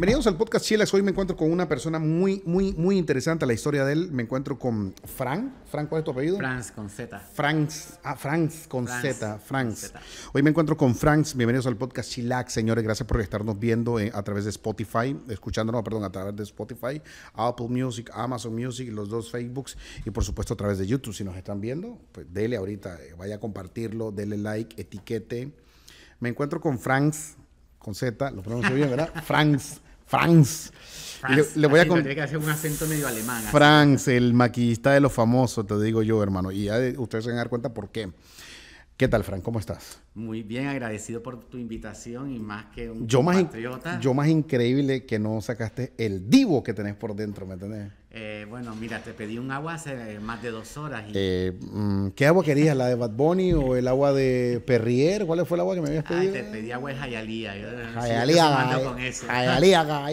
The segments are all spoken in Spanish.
Bienvenidos al podcast Chilax. Hoy me encuentro con una persona muy, muy, muy interesante. La historia de él. Me encuentro con Frank. Frank, ¿cuál es tu apellido? Franz con Z. Franz, ah, Franz con Z. Franz. Hoy me encuentro con Franz. Bienvenidos al podcast Chilax, señores. Gracias por estarnos viendo eh, a través de Spotify, escuchándonos, perdón, a través de Spotify, Apple Music, Amazon Music, los dos Facebooks y por supuesto a través de YouTube. Si nos están viendo, pues dele ahorita, eh, vaya a compartirlo, dele like, etiquete. Me encuentro con Franz con Z, lo pronuncio bien, ¿verdad? Franz. Franz. le, voy a con... Franz, el maquillista de los famosos, te digo yo, hermano. Y ustedes se van a dar cuenta por qué. ¿Qué tal, Frank? ¿Cómo estás? Muy bien, agradecido por tu invitación y más que un yo más Yo más increíble que no sacaste el divo que tenés por dentro, ¿me entendés? Eh, bueno, mira, te pedí un agua hace eh, más de dos horas. Eh, mm, ¿Qué agua querías? ¿La de Bad Bunny o el agua de Perrier? ¿Cuál fue el agua que me habías ah, pedido? te pedí agua de Jayalía. Jayalía,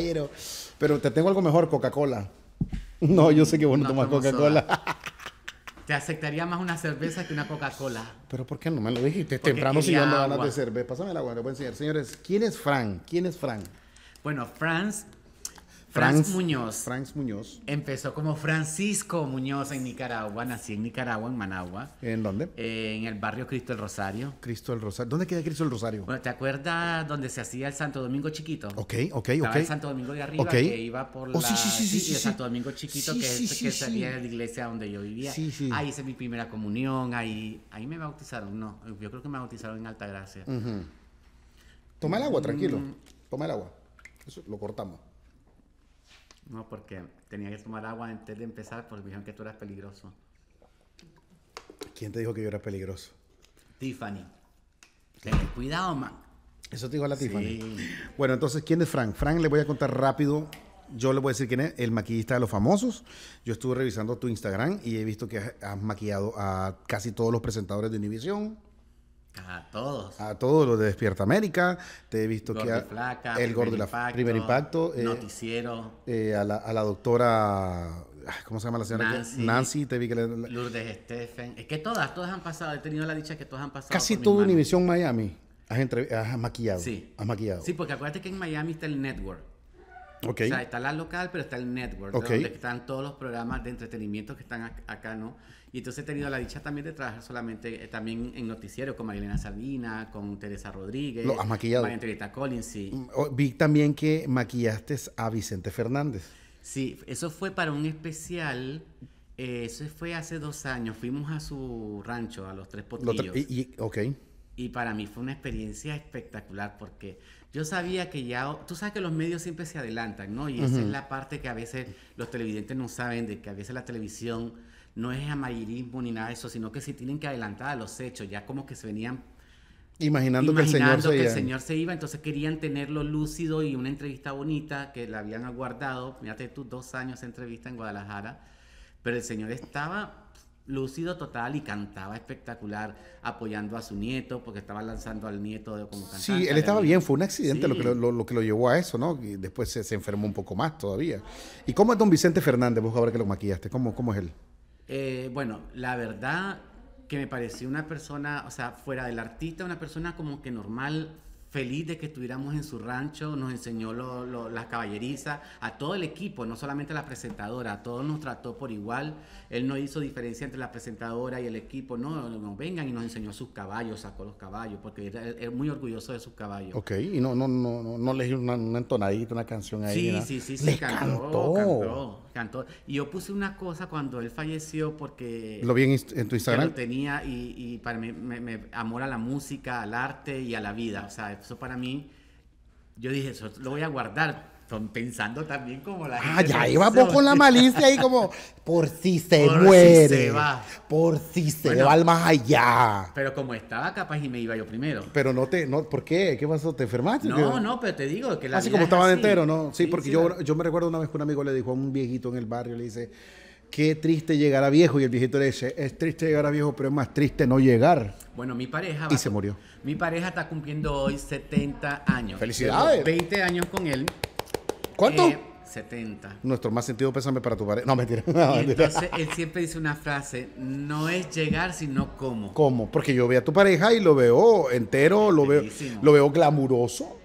Pero te tengo algo mejor, Coca-Cola. No, yo sé que vos no, Coca-Cola. Te aceptaría más una cerveza que una Coca-Cola. Pero ¿por qué no me lo dijiste? Temprano si yo ando de cerveza. Pásame el agua, le voy a enseñar. Señores, ¿quién es Fran? ¿Quién es Fran? Bueno, Franz Franz Muñoz. Muñoz. Empezó como Francisco Muñoz en Nicaragua. Nací en Nicaragua, en Managua. ¿En dónde? en el barrio Cristo el Rosario. Cristo el Rosario. ¿Dónde queda Cristo el Rosario? Bueno, ¿te acuerdas donde se hacía el Santo Domingo Chiquito? Ok, ok, Estaba El Santo Domingo de arriba que iba por oh, la... sí, sí, sí, el Santo Domingo Chiquito que, sería este salía de la iglesia donde yo vivía. Ahí hice mi primera comunión. Ahí, ahí me bautizaron. No, yo creo que me bautizaron en Altagracia. Gracia Toma el agua, tranquilo. Mm. Toma el agua. Eso lo cortamos. No, porque tenía que tomar agua antes de empezar, porque dijeron que tú eras peligroso. ¿Quién te dijo que yo era peligroso? Tiffany. Ten cuidado, man. Eso te dijo la sí. Tiffany. Bueno, entonces, ¿quién es Frank? Frank, le voy a contar rápido. Yo le voy a decir quién es el maquillista de los famosos. Yo estuve revisando tu Instagram y he visto que has maquillado a casi todos los presentadores de Univision. A todos. A todos los de Despierta América. Te he visto que. el Gordo de la flaca Primer Impacto. Eh, noticiero. Eh, a, la, a, la, doctora. ¿Cómo se llama la señora? Nancy. te vi que Lourdes Stephen. Es que todas, todas han pasado. He tenido la dicha que todas han pasado. Casi toda Univisión Miami. Has, Miami, has maquillado. Sí. Has maquillado. Sí, porque acuérdate que en Miami está el network. O sea, está la local, pero está el network, donde están todos los programas de entretenimiento que están acá, ¿no? Y entonces he tenido la dicha también de trabajar solamente eh, también en noticieros con Marilena Sardina, con Teresa Rodríguez. Lo has maquillado. Collins, sí. Mm, oh, vi también que maquillaste a Vicente Fernández. Sí, eso fue para un especial eh, eso fue hace dos años. Fuimos a su rancho, a los Tres Potillos. okay. y, para mí fue una experiencia espectacular porque yo sabía que ya, tú sabes que los medios siempre se adelantan, ¿no? Y esa es la parte que a veces los televidentes no saben, de que a veces la televisión no es amarillismo ni nada de eso, sino que se tienen que adelantar a los hechos, ya como que se venían Imaginando, que, el señor, que se el señor se iba, entonces querían tenerlo lúcido y una entrevista bonita que la habían aguardado. Fíjate tú, dos años de entrevista en Guadalajara, pero el señor estaba Lucido total y cantaba espectacular, apoyando a su nieto, porque estaba lanzando al nieto de, como Sí, él estaba bien, fue un accidente lo, que lo, llevó a eso, ¿no? Y después se, enfermó un poco más todavía. ¿Y cómo es don Vicente Fernández, vos ahora que lo maquillaste? ¿Cómo, cómo es él? Eh, bueno, la verdad que me pareció una persona, o sea, fuera del artista, una persona como que normal, feliz de que estuviéramos en su rancho, nos enseñó las caballerizas, a todo el equipo, no solamente a la presentadora, a todos nos trató por igual, él no hizo diferencia entre la presentadora y el equipo, no, nos vengan y nos enseñó sus caballos, sacó los caballos, porque él era muy orgulloso de sus caballos. Ok, y no, no, no, no, le una, una entonadita, una canción ahí. Sí, ¿no? sí, sí, sí, cantó. cantó. Y yo puse una cosa cuando él falleció porque... Lo vi en, tu Instagram. Lo tenía y, para mí, me, amor a la música, al arte y a la vida. O sea, eso para mí, yo dije, eso lo voy a guardar están pensando también como la Ah, ya íbamos con la malicia ahí como, por si se por muere. Si se va. Por si se va al más allá. Pero como estaba, capaz y me iba yo primero. Pero no te, no, ¿por qué? ¿Qué pasó? ¿Te enfermaste? No, no, pero te digo que la ah, Así como estaban estaba entero, ¿no? Sí, porque yo, yo me recuerdo una vez que un amigo le dijo a un viejito en el barrio, le dice, qué triste llegar a viejo. Y el viejito le dice, es triste llegar a viejo, pero es más triste no llegar. Bueno, mi pareja... y se murió. Mi pareja está cumpliendo hoy 70 años. Felicidades. 20 años con él. ¿Cuánto? 70. Eh, Nuestro más sentido pésame para tu pareja. No, mentira. entonces él siempre dice una frase, no es llegar, sino cómo. ¿Cómo? Porque yo veo a tu pareja y lo veo entero, lo veo, lo veo glamuroso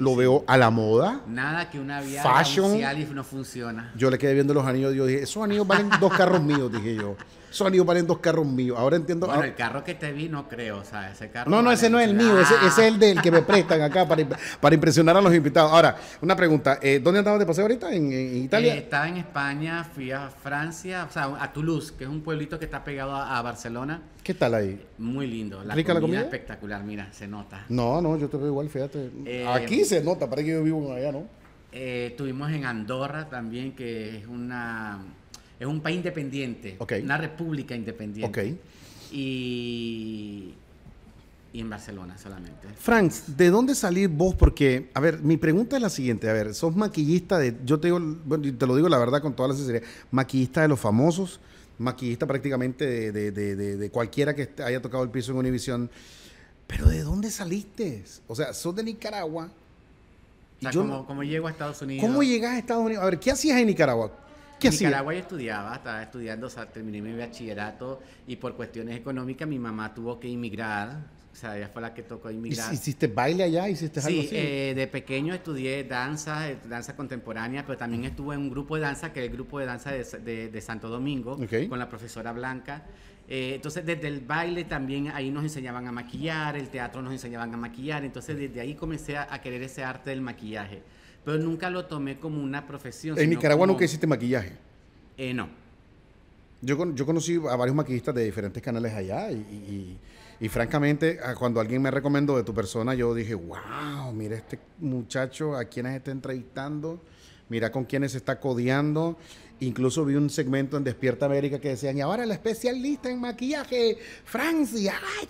lo veo a la moda. Nada que una vía fashion. no funciona. Yo le quedé viendo los anillos. Yo dije, esos anillos valen dos carros míos, dije yo. Esos anillos valen dos carros míos. Ahora entiendo. Bueno, ah, el carro que te vi no creo, o sea, ese carro. No, no, ese no es el mío. Ese, es el del que me prestan acá para, impresionar a los invitados. Ahora, una pregunta. Eh, ¿Dónde andabas de paseo ahorita? ¿En, Italia? Eh, estaba en España, fui a Francia, o sea, a Toulouse, que es un pueblito que está pegado a Barcelona. ¿Qué tal ahí? Muy lindo. La ¿Rica la comida? espectacular, mira, se nota. No, no, yo te veo igual, fíjate. Eh, Aquí se nota, Parece que yo vivo allá, ¿no? Estuvimos eh, en Andorra también, que es una es un país independiente, una república independiente. Y, y en Barcelona solamente. Frank, ¿de dónde salís vos? Porque, a ver, mi pregunta es la siguiente, a ver, sos maquillista de, yo te, digo, bueno, te lo digo la verdad con toda la sinceridad, maquillista de los famosos, maquillista prácticamente de, cualquiera que haya tocado el piso en Univision. Pero ¿de dónde saliste? O sea, sos de Nicaragua. ¿cómo, ¿cómo, llego a Estados Unidos? ¿Cómo llegas a Estados Unidos? A ver, ¿qué hacías en Nicaragua? en Nicaragua yo estudiaba, estaba estudiando, terminé mi bachillerato y por cuestiones económicas mi mamá tuvo que emigrar o sea, ella fue la que tocó inmigrar. ¿Hiciste baile allá? ¿Hiciste algo así? Eh, de pequeño estudié danza, eh, danza contemporánea, pero también estuve en un grupo de danza, que es el grupo de danza de, Santo Domingo, con la profesora Blanca. Eh, entonces, desde el baile también ahí nos enseñaban a maquillar, el teatro nos enseñaban a maquillar, entonces desde ahí comencé a, querer ese arte del maquillaje, pero nunca lo tomé como una profesión. ¿En Nicaragua nunca hiciste maquillaje? Eh, no. Yo, yo conocí a varios maquillistas de diferentes canales allá y y francamente, ah, cuando alguien me recomendó de tu persona, yo dije, wow, mira este muchacho a quienes está entrevistando, mira con quienes se está codeando. Incluso vi un segmento en Despierta América que decían, y ahora el especialista en maquillaje, Francia, ay,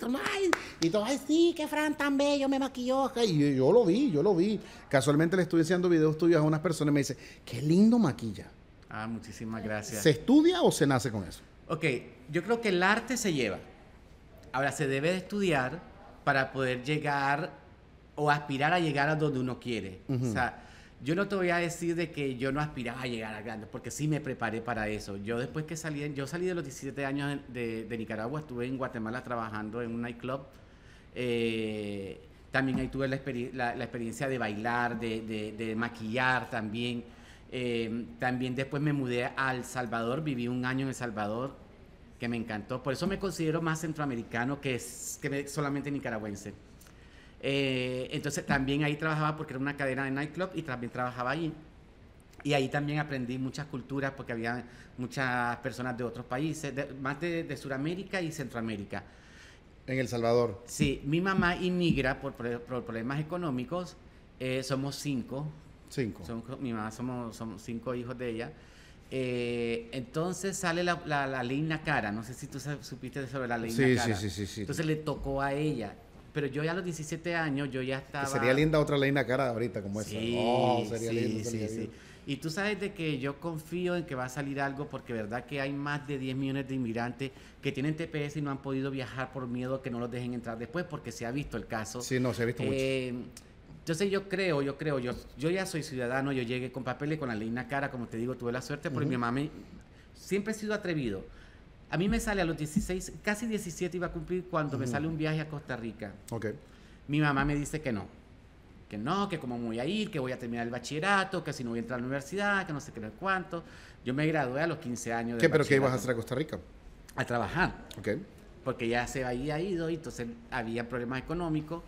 y todo, ay, sí, que Fran tan bello me maquilló. Y yo, lo vi, yo lo vi. Casualmente le estoy haciendo videos tuyos a unas personas y me dice, qué lindo maquilla. Ah, muchísimas gracias. ¿Se estudia o se nace con eso? Ok, yo creo que el arte se lleva. Ahora, se debe de estudiar para poder llegar o aspirar a llegar a donde uno quiere. O sea, yo no te voy a decir de que yo no aspiraba a llegar a grandes, porque sí me preparé para eso. Yo después que salí, yo salí de los 17 años de, Nicaragua, estuve en Guatemala trabajando en un nightclub. Eh, también ahí tuve la, experiencia de bailar, de, maquillar también. Eh, también después me mudé a El Salvador, viví un año en El Salvador, que me encantó. Por eso me considero más centroamericano que, que solamente nicaragüense. Eh, entonces también ahí trabajaba porque era una cadena de nightclub y también trabajaba ahí. Y ahí también aprendí muchas culturas porque había muchas personas de otros países, más de, de Sudamérica y Centroamérica. En El Salvador. Sí, mi mamá inmigra por, por problemas económicos. Eh, somos cinco. Cinco. mi mamá somos, somos cinco hijos de ella. Eh, entonces sale la, la, la, Cara, no sé si tú supiste sobre la ley sí, Cara. Sí, sí, sí, Entonces le tocó a ella. Pero yo ya a los 17 años, yo ya estaba... sería linda otra ley Cara ahorita como esa. Oh, no sería sí, sí, Y tú sabes de que yo confío en que va a salir algo porque verdad que hay más de 10 millones de inmigrantes que tienen TPS y no han podido viajar por miedo que no los dejen entrar después porque se ha visto el caso. Sí, no, se ha visto mucho eh, entonces yo creo, yo creo, yo, yo ya soy ciudadano, yo llegué con papeles, con la ley en la cara, como te digo, tuve la suerte porque mi mamá siempre ha sido atrevido. A mí me sale a los 16, casi 17 iba a cumplir cuando me sale un viaje a Costa Rica. ok Mi mamá me dice que no, que no, que cómo voy a ir, que voy a terminar el bachillerato, que si no voy a entrar a la universidad, que no sé qué, no cuánto. Yo me gradué a los 15 años. De ¿Qué, pero qué ibas a hacer a Costa Rica? A trabajar. Ok. Porque ya se había ido y entonces había problemas económicos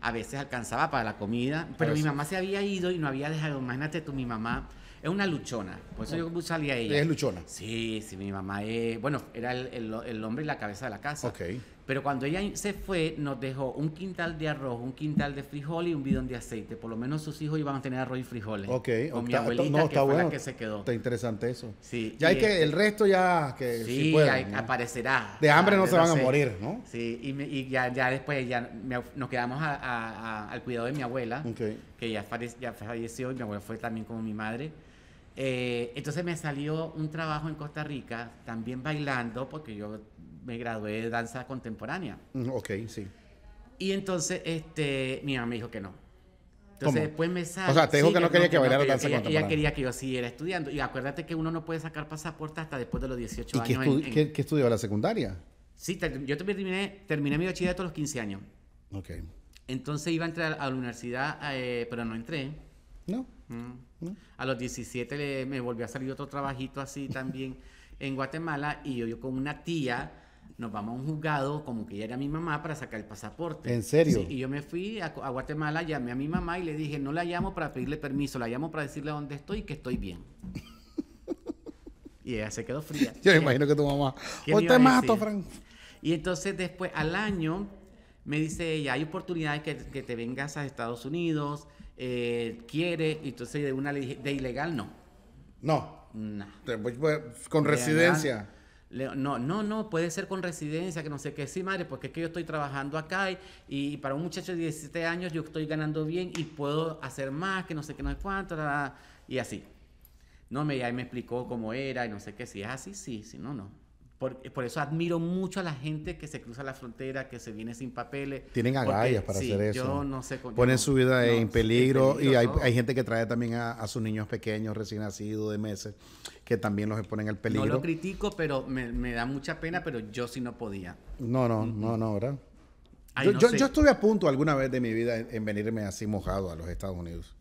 a veces alcanzaba para la comida, pero mi mamá se había ido y no había dejado, imagínate tú, mi mamá es una luchona, por eso yo salía a ella. ¿Es luchona? Sí, sí, mi mamá es, bueno, era el, el hombre y la cabeza de la casa. Ok. Pero cuando ella se fue, nos dejó un quintal de arroz, un quintal de frijol y un bidón de aceite. Por lo menos sus hijos iban a tener arroz y frijoles. Ok, con mi abuelita, no, está que, fue la que se quedó. Está interesante eso. Sí. Ya hay que, este el resto ya que sí, sí aparecerá. De hambre no se van a morir, ¿no? Sí, y, ya, ya, después ya nos quedamos al cuidado de mi abuela, que ya, falleció y mi abuela fue también como mi madre. Eh, entonces me salió un trabajo en Costa Rica, también bailando, porque yo me gradué de danza contemporánea. Mm, ok, sí. Y entonces este, mi mamá me dijo que no. Entonces después me sale. O sea, te dijo que no quería que, bailara danza contemporánea. Ella quería que yo siguiera estudiando. Y acuérdate que uno no puede sacar pasaporte hasta después de los 18 años. ¿Y qué, la secundaria? Sí, yo terminé, terminé mi bachillerato a los 15 años. Ok. Entonces iba a entrar a la universidad, eh, pero no entré. No. Mm. A los 17 me volvió a salir otro trabajito así también en Guatemala y yo con una tía nos vamos a un juzgado, como que ella era mi mamá, para sacar el pasaporte. ¿En serio? y yo me fui a, Guatemala, llamé a mi mamá y le dije, no la llamo para pedirle permiso, la llamo para decirle dónde estoy y que estoy bien. y ella se quedó fría. Yo me imagino que tu mamá, hoy te mato, Frank. Y entonces después, al año, me dice ella, hay oportunidades que, te vengas a Estados Unidos, eh, quiere, y entonces de una de ilegal no. No. No. con residencia no, no, no, puede ser con residencia, que no sé qué, sí, madre, porque es que yo estoy trabajando acá y, para un muchacho de 17 años yo estoy ganando bien y puedo hacer más, que no sé qué, no sé cuánto, y así. No, me, me explicó cómo era y no sé qué, si es así, sí, si no, no. Por, eso admiro mucho a la gente que se cruza la frontera, que se viene sin papeles. Tienen agallas para hacer eso. Yo no sé. Ponen su vida en peligro, y hay, gente que trae también a, sus niños pequeños, recién nacidos, de meses, que también los exponen al peligro. No lo critico, pero me, da mucha pena, pero yo sí no podía. No, no, no, no, ¿verdad? yo, estuve a punto alguna vez de mi vida en venirme así mojado a los Estados Unidos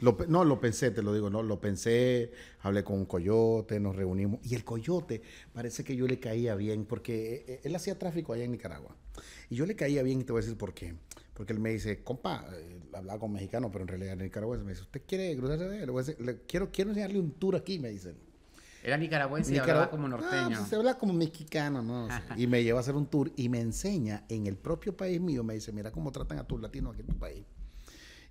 no, lo pensé, te lo digo, no, lo pensé, hablé con un coyote, nos reunimos. Y el coyote, parece que yo le caía bien, porque eh, eh, él hacía tráfico allá en Nicaragua. Y yo le caía bien, y te voy a decir por qué. Porque él me dice, compa, eh, hablaba con mexicano, pero en realidad en nicaragüense. Me dice, ¿usted quiere cruzarse de quiero, quiero enseñarle un tour aquí, me dicen. Era nicaragüense y hablaba como norteño. No, ah, pues se habla como mexicano, ¿no? y me lleva a hacer un tour y me enseña en el propio país mío. Me dice, mira cómo tratan a tus latinos aquí en tu país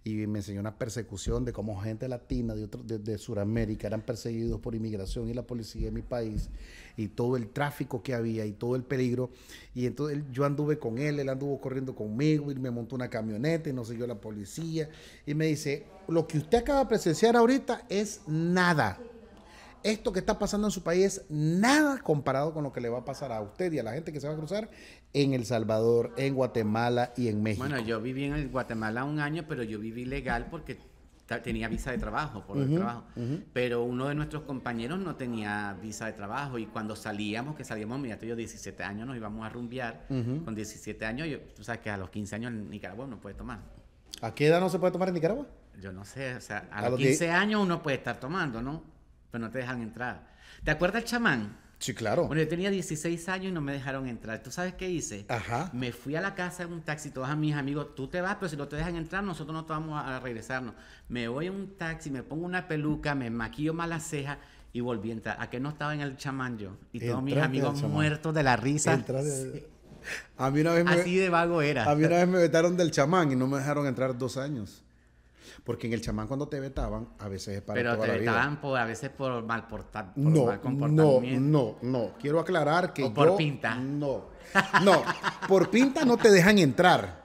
y me enseñó una persecución de cómo gente latina de, otro, de, de Sudamérica eran perseguidos por inmigración y la policía de mi país y todo el tráfico que había y todo el peligro. Y entonces yo anduve con él, él anduvo corriendo conmigo y me montó una camioneta y sé siguió la policía y me dice, lo que usted acaba de presenciar ahorita es nada esto que está pasando en su país es nada comparado con lo que le va a pasar a usted y a la gente que se va a cruzar en El Salvador, en Guatemala y en México. Bueno, yo viví en Guatemala un año, pero yo viví legal porque tenía visa de trabajo, por el trabajo. Pero uno de nuestros compañeros no tenía visa de trabajo y cuando salíamos, que salíamos, mira, yo 17 años nos íbamos a rumbear. Con 17 años, tú sabes que a los 15 años en Nicaragua no puede tomar. ¿A qué edad no se puede tomar en Nicaragua? Yo no sé, o sea, a los 15 años uno puede estar tomando, ¿no? pero no te dejan entrar. ¿Te acuerdas el chamán? Sí, claro. Bueno, yo tenía 16 años y no me dejaron entrar. ¿Tú sabes qué hice? Ajá. Me fui a la casa en un taxi, todos mis amigos, tú te vas, pero si no te dejan entrar, nosotros no te vamos a regresarnos. Me voy en un taxi, me pongo una peluca, me maquillo más la ceja y volví a entrar. ¿A qué no estaba en el chamán yo? Y todos mis amigos muertos de la risa. A mí una vez me... Así de vago era. A mí una vez me vetaron del chamán y no me dejaron entrar dos años. Porque en el chamán cuando te vetaban, a veces es para Pero te vetaban Por, a veces por mal, no, comportamiento. No, no, no. Quiero aclarar que o por pinta. No, no. Por pinta no te dejan entrar.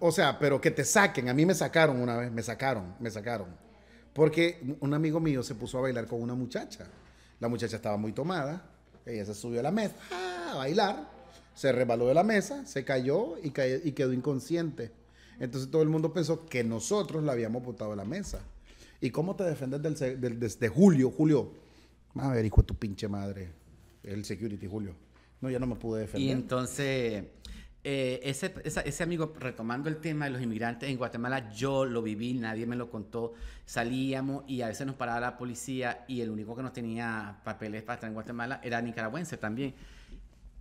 O sea, pero que te saquen. A mí me sacaron una vez, me sacaron, me sacaron. Porque un amigo mío se puso a bailar con una muchacha. La muchacha estaba muy tomada. Ella se subió a la mesa a bailar. Se rebaló de la mesa, se cayó, y quedó inconsciente. Entonces todo el mundo pensó que nosotros la habíamos botado a la mesa. ¿Y cómo te defendes del, desde Julio? Julio, a ver, hijo de tu pinche madre, el security Julio. No, ya no me pude defender. Y entonces, eh, ese, ese, amigo, retomando el tema de los inmigrantes en Guatemala, yo lo viví, nadie me lo contó. Salíamos y a veces nos paraba la policía y el único que nos tenía papeles para estar en Guatemala era nicaragüense también.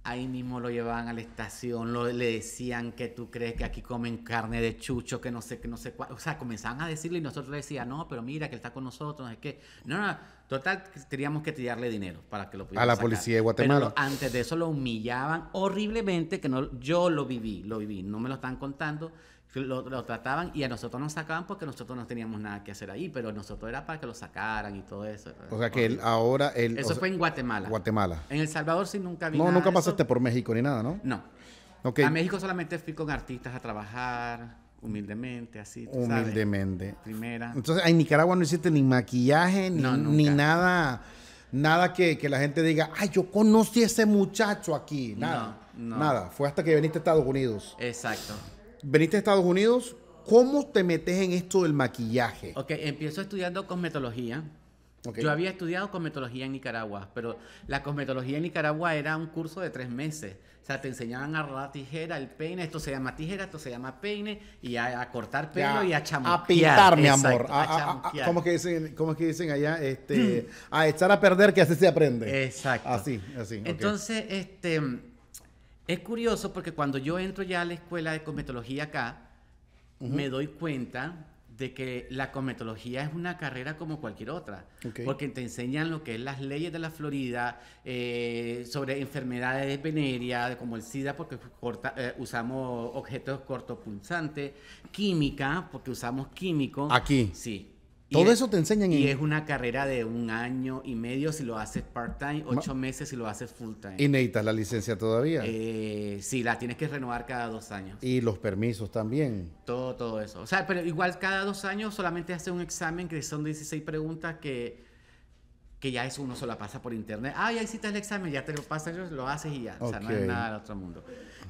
Ahí mismo lo llevaban a la estación, le decían que tú crees que aquí comen carne de chucho, que no sé, que no sé cuál. O sea, comenzaban a decirle y nosotros le decían, no, pero mira que él está con nosotros, es que. No, no, total, teníamos que tirarle dinero para que lo pudieran. A la policía de Guatemala. antes de eso lo humillaban horriblemente, que no, yo lo viví, lo viví, no me lo están contando lo, trataban y a nosotros nos sacaban porque nosotros no teníamos nada que hacer ahí, pero nosotros era para que lo sacaran y todo eso. O sea que ahora... eso fue en Guatemala. Guatemala. En El Salvador sí nunca No, nunca pasaste por México ni nada, ¿no? No. A México solamente fui con artistas a trabajar, humildemente, así. humildemente. Primera. Entonces, en Nicaragua no hiciste ni maquillaje, ni, nada nada que, que, la gente diga, ay, yo conocí a ese muchacho aquí. Nada. Nada. Fue hasta que viniste a Estados Unidos. Exacto veniste a Estados Unidos, ¿cómo te metes en esto del maquillaje? Ok, empiezo estudiando cosmetología. Yo había estudiado cosmetología en Nicaragua, pero la cosmetología en Nicaragua era un curso de tres meses. O sea, te enseñaban a rodar tijera, el peine, esto se llama tijera, esto se llama peine, y a, cortar pelo y a chamuquear. A pintar, mi amor. a, ¿cómo, es que dicen, que dicen allá? Este, a echar a perder, que así se aprende. Exacto. Así, así. Entonces, este es curioso porque cuando yo entro ya a la escuela de cosmetología acá, me doy cuenta de que la cosmetología es una carrera como cualquier otra, porque te enseñan lo que es las leyes de la Florida, eh, sobre enfermedades de venéreas, como el SIDA, porque eh, usamos objetos cortopulsantes química, porque usamos químicos. Aquí. Sí. Todo e eso te enseñan. Y es una carrera de un año y medio si lo haces part-time, ocho meses si lo haces full-time. ¿Y necesitas la licencia todavía? Eh, sí, la tienes que renovar cada dos años. ¿Y los permisos también? Todo, todo eso. O sea, pero igual cada dos años solamente hace un examen que son 16 preguntas que, que ya eso uno se pasa por internet. Ah, ya hiciste el examen, ya te lo pasas, lo haces y ya. O sea, no es nada del otro mundo.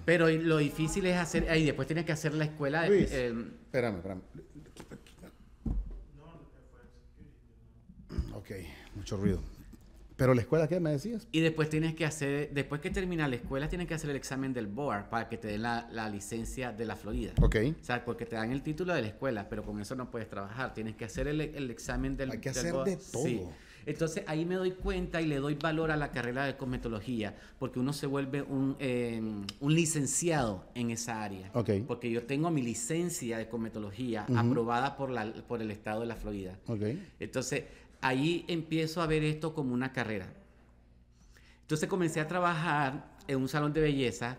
Pero lo difícil es hacer... Y después tienes que hacer la escuela... Luis, eh, espérame, espérame Ok, mucho ruido. Pero la escuela, ¿qué me decías? Y después tienes que hacer, después que termina la escuela, tienes que hacer el examen del board para que te den la, licencia de la Florida. Ok. O sea, porque te dan el título de la escuela, pero con eso no puedes trabajar. Tienes que hacer el, examen del Hay que hacer de todo. Entonces ahí me doy cuenta y le doy valor a la carrera de cosmetología, porque uno se vuelve un, em, licenciado en esa área. Ok. Porque yo tengo mi licencia de cosmetología aprobada por, la, por el estado de la Florida. Ok. Entonces ahí empiezo a ver esto como una carrera. Entonces comencé a trabajar en un salón de belleza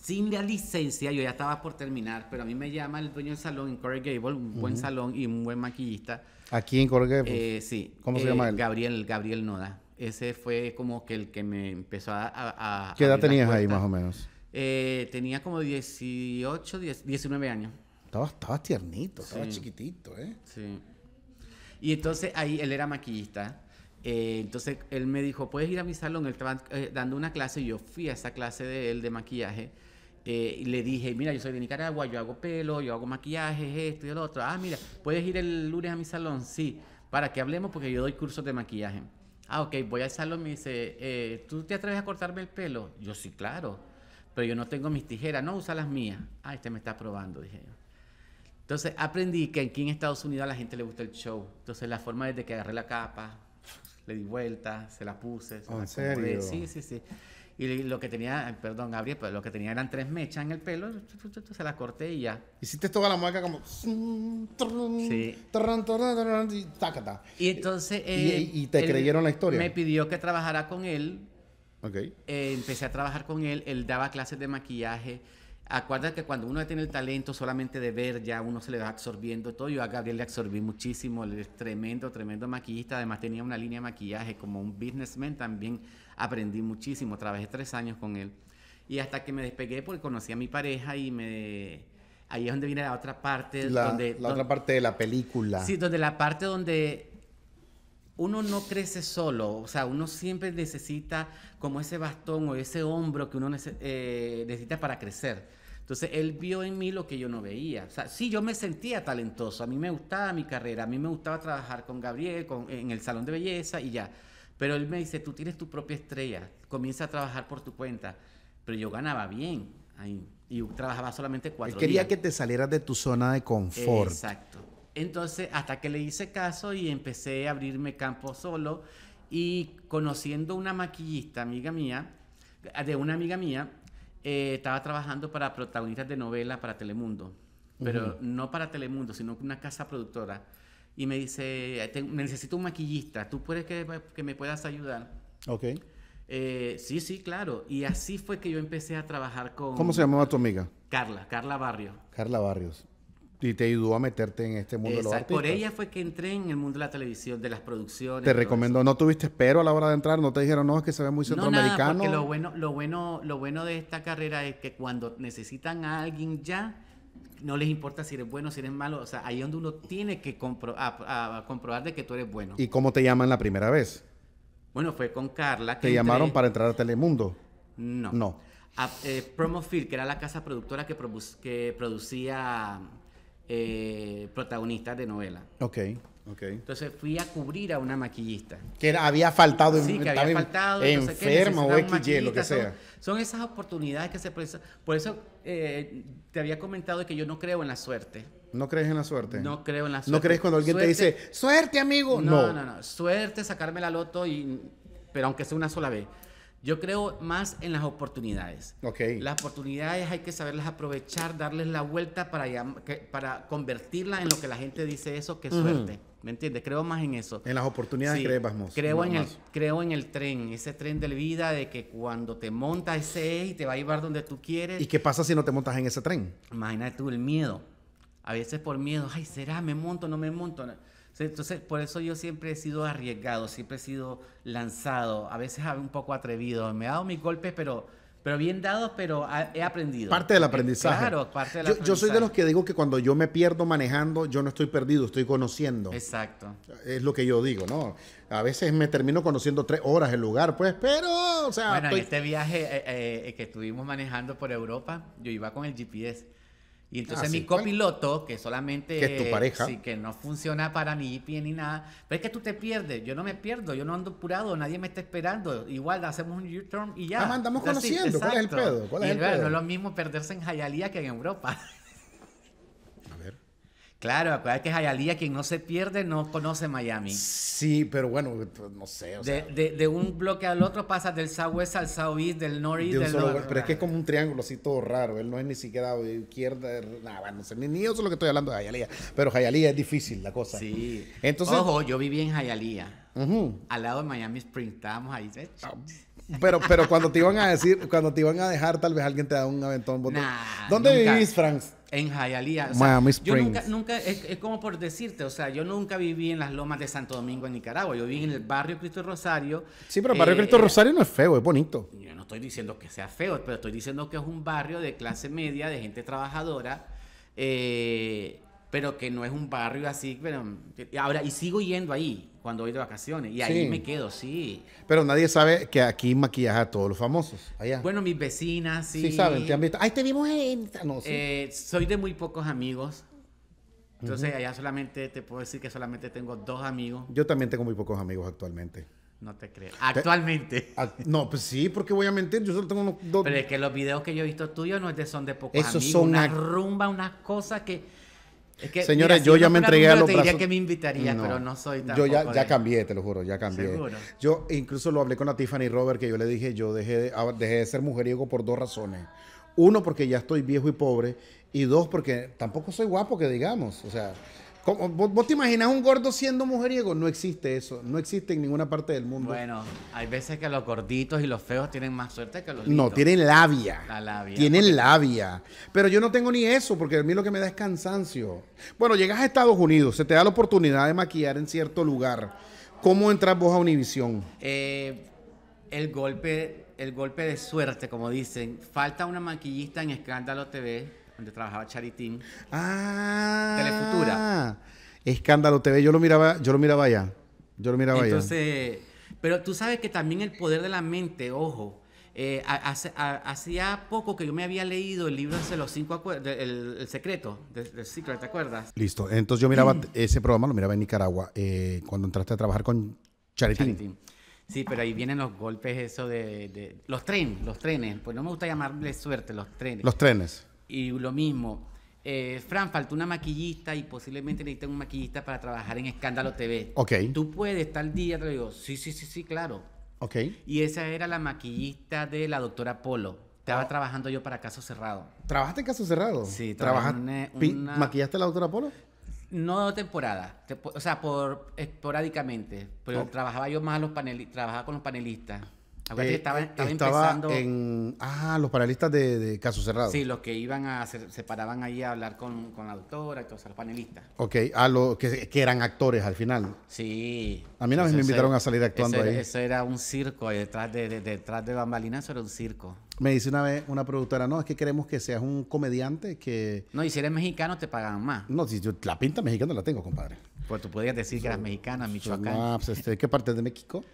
sin la licencia, yo ya estaba por terminar, pero a mí me llama el dueño del salón en Corey un buen salón y un buen maquillista. ¿Aquí en Corey Gable? Eh, sí. ¿Cómo se eh, llama él? Gabriel, Gabriel Noda. Ese fue como que el que me empezó a... ¿Qué edad tenías ahí más o menos? Eh, tenía como 18, 19 años. Estabas, tiernito, estabas chiquitito, ¿eh? Sí. Y entonces ahí él era maquillista. Eh, entonces él me dijo, puedes ir a mi salón, él estaba eh, dando una clase y yo fui a esa clase de él de maquillaje. Eh, y le dije, mira, yo soy de Nicaragua, yo hago pelo, yo hago maquillaje, esto y el otro. Ah, mira, ¿puedes ir el lunes a mi salón? Sí, para que hablemos porque yo doy cursos de maquillaje. Ah, ok, voy al salón me dice, ¿tú te atreves a cortarme el pelo? Yo sí, claro, pero yo no tengo mis tijeras, no, usa las mías. Ah, este me está probando, dije yo. Entonces aprendí que aquí en Estados Unidos a la gente le gusta el show. Entonces la forma es de que agarré la capa, le di vuelta, se la puse, ¿En serio? Sí, sí, sí. Y lo que tenía, perdón, Gabriel, pero lo que tenía eran tres mechas en el pelo, se las corté y ya. Hiciste toda la mueca como. Sí. Y entonces. Eh, ¿Y, te creyeron la historia. Me pidió que trabajara con él. Ok. Eh, empecé a trabajar con él. Él daba clases de maquillaje. Acuérdate que cuando uno tiene el talento solamente de ver, ya uno se le va absorbiendo todo. Yo a Gabriel le absorbí muchísimo, él es tremendo, tremendo maquillista. Además tenía una línea de maquillaje como un businessman, también aprendí muchísimo. Trabajé tres años con él. Y hasta que me despegué porque conocí a mi pareja y me... Ahí es donde viene la otra parte. La, donde, la otra parte de la película. Sí, donde la parte donde uno no crece solo, o sea, uno siempre necesita como ese bastón o ese hombro que uno eh, necesita para crecer. Entonces, él vio en mí lo que yo no veía. O sea, sí, yo me sentía talentoso, a mí me gustaba mi carrera, a mí me gustaba trabajar con Gabriel con, en el salón de belleza y ya. Pero él me dice, tú tienes tu propia estrella, comienza a trabajar por tu cuenta. Pero yo ganaba bien ahí y trabajaba solamente cuatro Él quería que te salieras de tu zona de confort. Exacto. Entonces, hasta que le hice caso y empecé a abrirme campo solo y conociendo una maquillista, amiga mía, de una amiga mía, eh, estaba trabajando para protagonistas de novelas para Telemundo, pero no para Telemundo, sino una casa productora. Y me dice, necesito un maquillista, ¿tú puedes que, me puedas ayudar? Ok. Eh, sí, sí, claro. Y así fue que yo empecé a trabajar con... ¿Cómo se llamaba tu amiga? Carla, Carla Barrios. Carla Barrios y te ayudó a meterte en este mundo de los artistas. Por ella fue que entré en el mundo de la televisión, de las producciones. Te recomendó, no tuviste espero a la hora de entrar, no te dijeron, no, es que se ve muy centroamericano. No, porque lo bueno, lo bueno, lo bueno de esta carrera es que cuando necesitan a alguien ya, no les importa si eres bueno, si eres malo, o sea, ahí es donde uno tiene que comprobar de que tú eres bueno. ¿Y cómo te llaman la primera vez? Bueno, fue con Carla. Que ¿Te llamaron para entrar a Telemundo? No. No. Eh, que era la casa productora que producía eh, protagonistas de novela Ok. Okay. Entonces fui a cubrir a una maquillista. Que había faltado, sí, que había faltado enferma o lo que sea. Son, esas oportunidades que se presentan. Por eso eh, te había comentado que yo no creo en la suerte. ¿No crees en la suerte? No creo en la suerte. ¿No crees cuando alguien te dice, suerte, amigo? No, no, no, Suerte, sacarme la loto, y, pero aunque sea una sola vez. Yo creo más en las oportunidades. Las oportunidades hay que saberlas aprovechar, darles la vuelta para, convertirlas para en lo que la gente dice eso, que suerte. ¿Me entiendes? Creo más en eso. En las oportunidades sí, Creo, en más. creo en el tren, ese tren de la vida de que cuando te montas ese y te va a llevar donde tú quieres. ¿Y qué pasa si no te montas en ese tren? Imagínate tú el miedo. A veces por miedo, ay, ¿será? ¿Me monto? ¿No me monto? no me monto entonces, por eso yo siempre he sido arriesgado, siempre he sido lanzado, a veces un poco atrevido. Me he dado mis golpes, pero, pero bien dados, pero he aprendido. Parte del aprendizaje. Claro, parte del yo, aprendizaje. Yo soy de los que digo que cuando yo me pierdo manejando, yo no estoy perdido, estoy conociendo. Exacto. Es lo que yo digo, ¿no? A veces me termino conociendo tres horas el lugar, pues, pero, o sea... Bueno, en este viaje eh, eh, eh, que estuvimos manejando por Europa, yo iba con el GPS y entonces ah, mi copiloto, que solamente... es tu pareja. Sí, que no funciona para mi pie ni nada. Pero es que tú te pierdes. Yo no me pierdo. Yo no ando apurado. Nadie me está esperando. Igual hacemos un U-turn y ya. Ah, andamos conociendo. ¿Cuál es el pedo? No es lo mismo perderse en Jayalía que en Europa. Claro, acuérdate que Jayalía, quien no se pierde, no conoce Miami. Sí, pero bueno, pues, no sé. de, un bloque al otro pasa del Southwest al Southeast, del norte del Pero es que es como un triángulo así todo raro. Él no es ni siquiera de izquierda, nada, no sé. Ni, yo sé lo que estoy hablando de Jayalía. Pero Jayalía es difícil la cosa. Sí. Entonces, Ojo, yo viví en Jayalía. Al lado de Miami Springs estábamos ahí. Ah, pero, pero cuando te iban a decir, cuando te iban a dejar, tal vez alguien te da un aventón. ¿Dónde vivís, Franz? En Jayalía. Yo nunca, es, como por decirte, o sea, yo nunca viví en las lomas de Santo Domingo en Nicaragua. Yo viví en el barrio Cristo Rosario. Sí, pero el barrio eh, Cristo Rosario no es feo, es bonito. Yo no estoy diciendo que sea feo, pero estoy diciendo que es un barrio de clase media, de gente trabajadora. Eh, pero que no es un barrio así, pero ahora y sigo yendo ahí, cuando voy de vacaciones. Y ahí me quedo, sí. Pero nadie sabe que aquí maquillaja a todos los famosos. Bueno, mis vecinas, sí. Sí, saben, te han visto. Ay, te vimos en. No, eh, soy de muy pocos amigos. Entonces, allá solamente te puedo decir que solamente tengo dos amigos. Yo también tengo muy pocos amigos actualmente. No te creo. Actualmente. no, pues sí, porque voy a mentir. Yo solo tengo unos dos. Pero es que los videos que yo he visto tuyos no de, son de pocos Esos amigos. Son una rumba, unas cosas que es Señores, yo ya me entregué a los te que me invitaría, pero no soy Yo ya, ya cambié, te lo juro, ya cambié. ¿Seguro? Yo incluso lo hablé con la Tiffany Robert, que yo le dije, yo dejé de, ah, dejé de ser mujeriego por dos razones. Uno, porque ya estoy viejo y pobre. Y dos, porque tampoco soy guapo, que digamos. O sea, vos, te imaginas un gordo siendo mujeriego? No existe eso. No existe en ninguna parte del mundo. Bueno, hay veces que los gorditos y los feos tienen más suerte que los No, tienen labia. labia. Tienen labia. Pero yo no tengo ni eso, porque a mí lo que me da es cansancio. Bueno, llegas a Estados Unidos, se te da la oportunidad de maquillar en cierto lugar. ¿Cómo entras vos a Univision? Eh, el golpe, el golpe de suerte, como dicen. Falta una maquillista en Escándalo TV donde trabajaba Charitín. Ah. Telefutura. Escándalo TV, yo lo miraba, yo lo miraba allá. Yo lo miraba Entonces, pero tú sabes que también el poder de la mente, ojo. Eh, hacía poco que yo me había leído el libro de los cinco acuerdos... el, secreto, del secret, ¿te acuerdas? Listo, entonces yo miraba mm. ese programa, lo miraba en Nicaragua, eh, cuando entraste a trabajar con Charitín. Sí, pero ahí vienen los golpes, eso de, de, los trenes, los trenes. Pues no me gusta llamarle suerte, los trenes. Los trenes. Y lo mismo, eh, Fran, faltó una maquillista y posiblemente necesiten un maquillista para trabajar en Escándalo TV. Ok. Tú puedes estar al día, te lo digo, sí, sí, sí, sí, claro. Ok. Y esa era la maquillista de la doctora Polo. Estaba ah. trabajando yo para Caso Cerrado. ¿Trabajaste en Caso Cerrado? Sí, trabajaste. ¿Maquillaste a la doctora Polo? No temporada, o sea, por esporádicamente, pero trabajaba yo más a los panel, trabajaba con los panelistas. Eh, estaba, empezando. ah, los panelistas de, Caso Cerrado. Sí, los que iban a. Se, paraban ahí a hablar con, con la doctora los panelistas. Ok, a los que, eran actores al final. Sí. A mí una vez me invitaron a salir actuando era, ahí. Eso era un circo, detrás de, de, detrás de era un circo. Me dice una vez una productora, no, es que queremos que seas un comediante que... No, y si eres mexicano te pagan más. No, si yo la pinta mexicana la tengo, compadre. Pues tú podías decir que eras mexicana, Michoacán. No, este, ¿qué parte de México?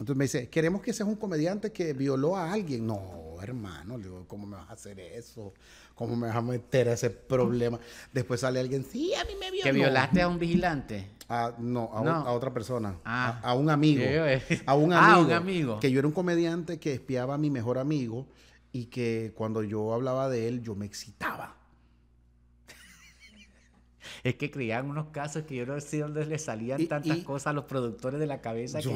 Entonces me dice, queremos que seas un comediante que violó a alguien. No, hermano, le digo, ¿cómo me vas a hacer eso? ¿Cómo me vas a meter a ese problema? Después sale alguien, sí, a mí me violó. ¿Que violaste a un vigilante? Ah, no, a, otra persona. A, ah. un amigo. A ah, un amigo. Que yo era un comediante que espiaba a mi mejor amigo y que cuando yo hablaba de él, yo me excitaba. Es que creían unos casos que yo no sé dónde le salían tantas cosas a los productores de la cabeza yo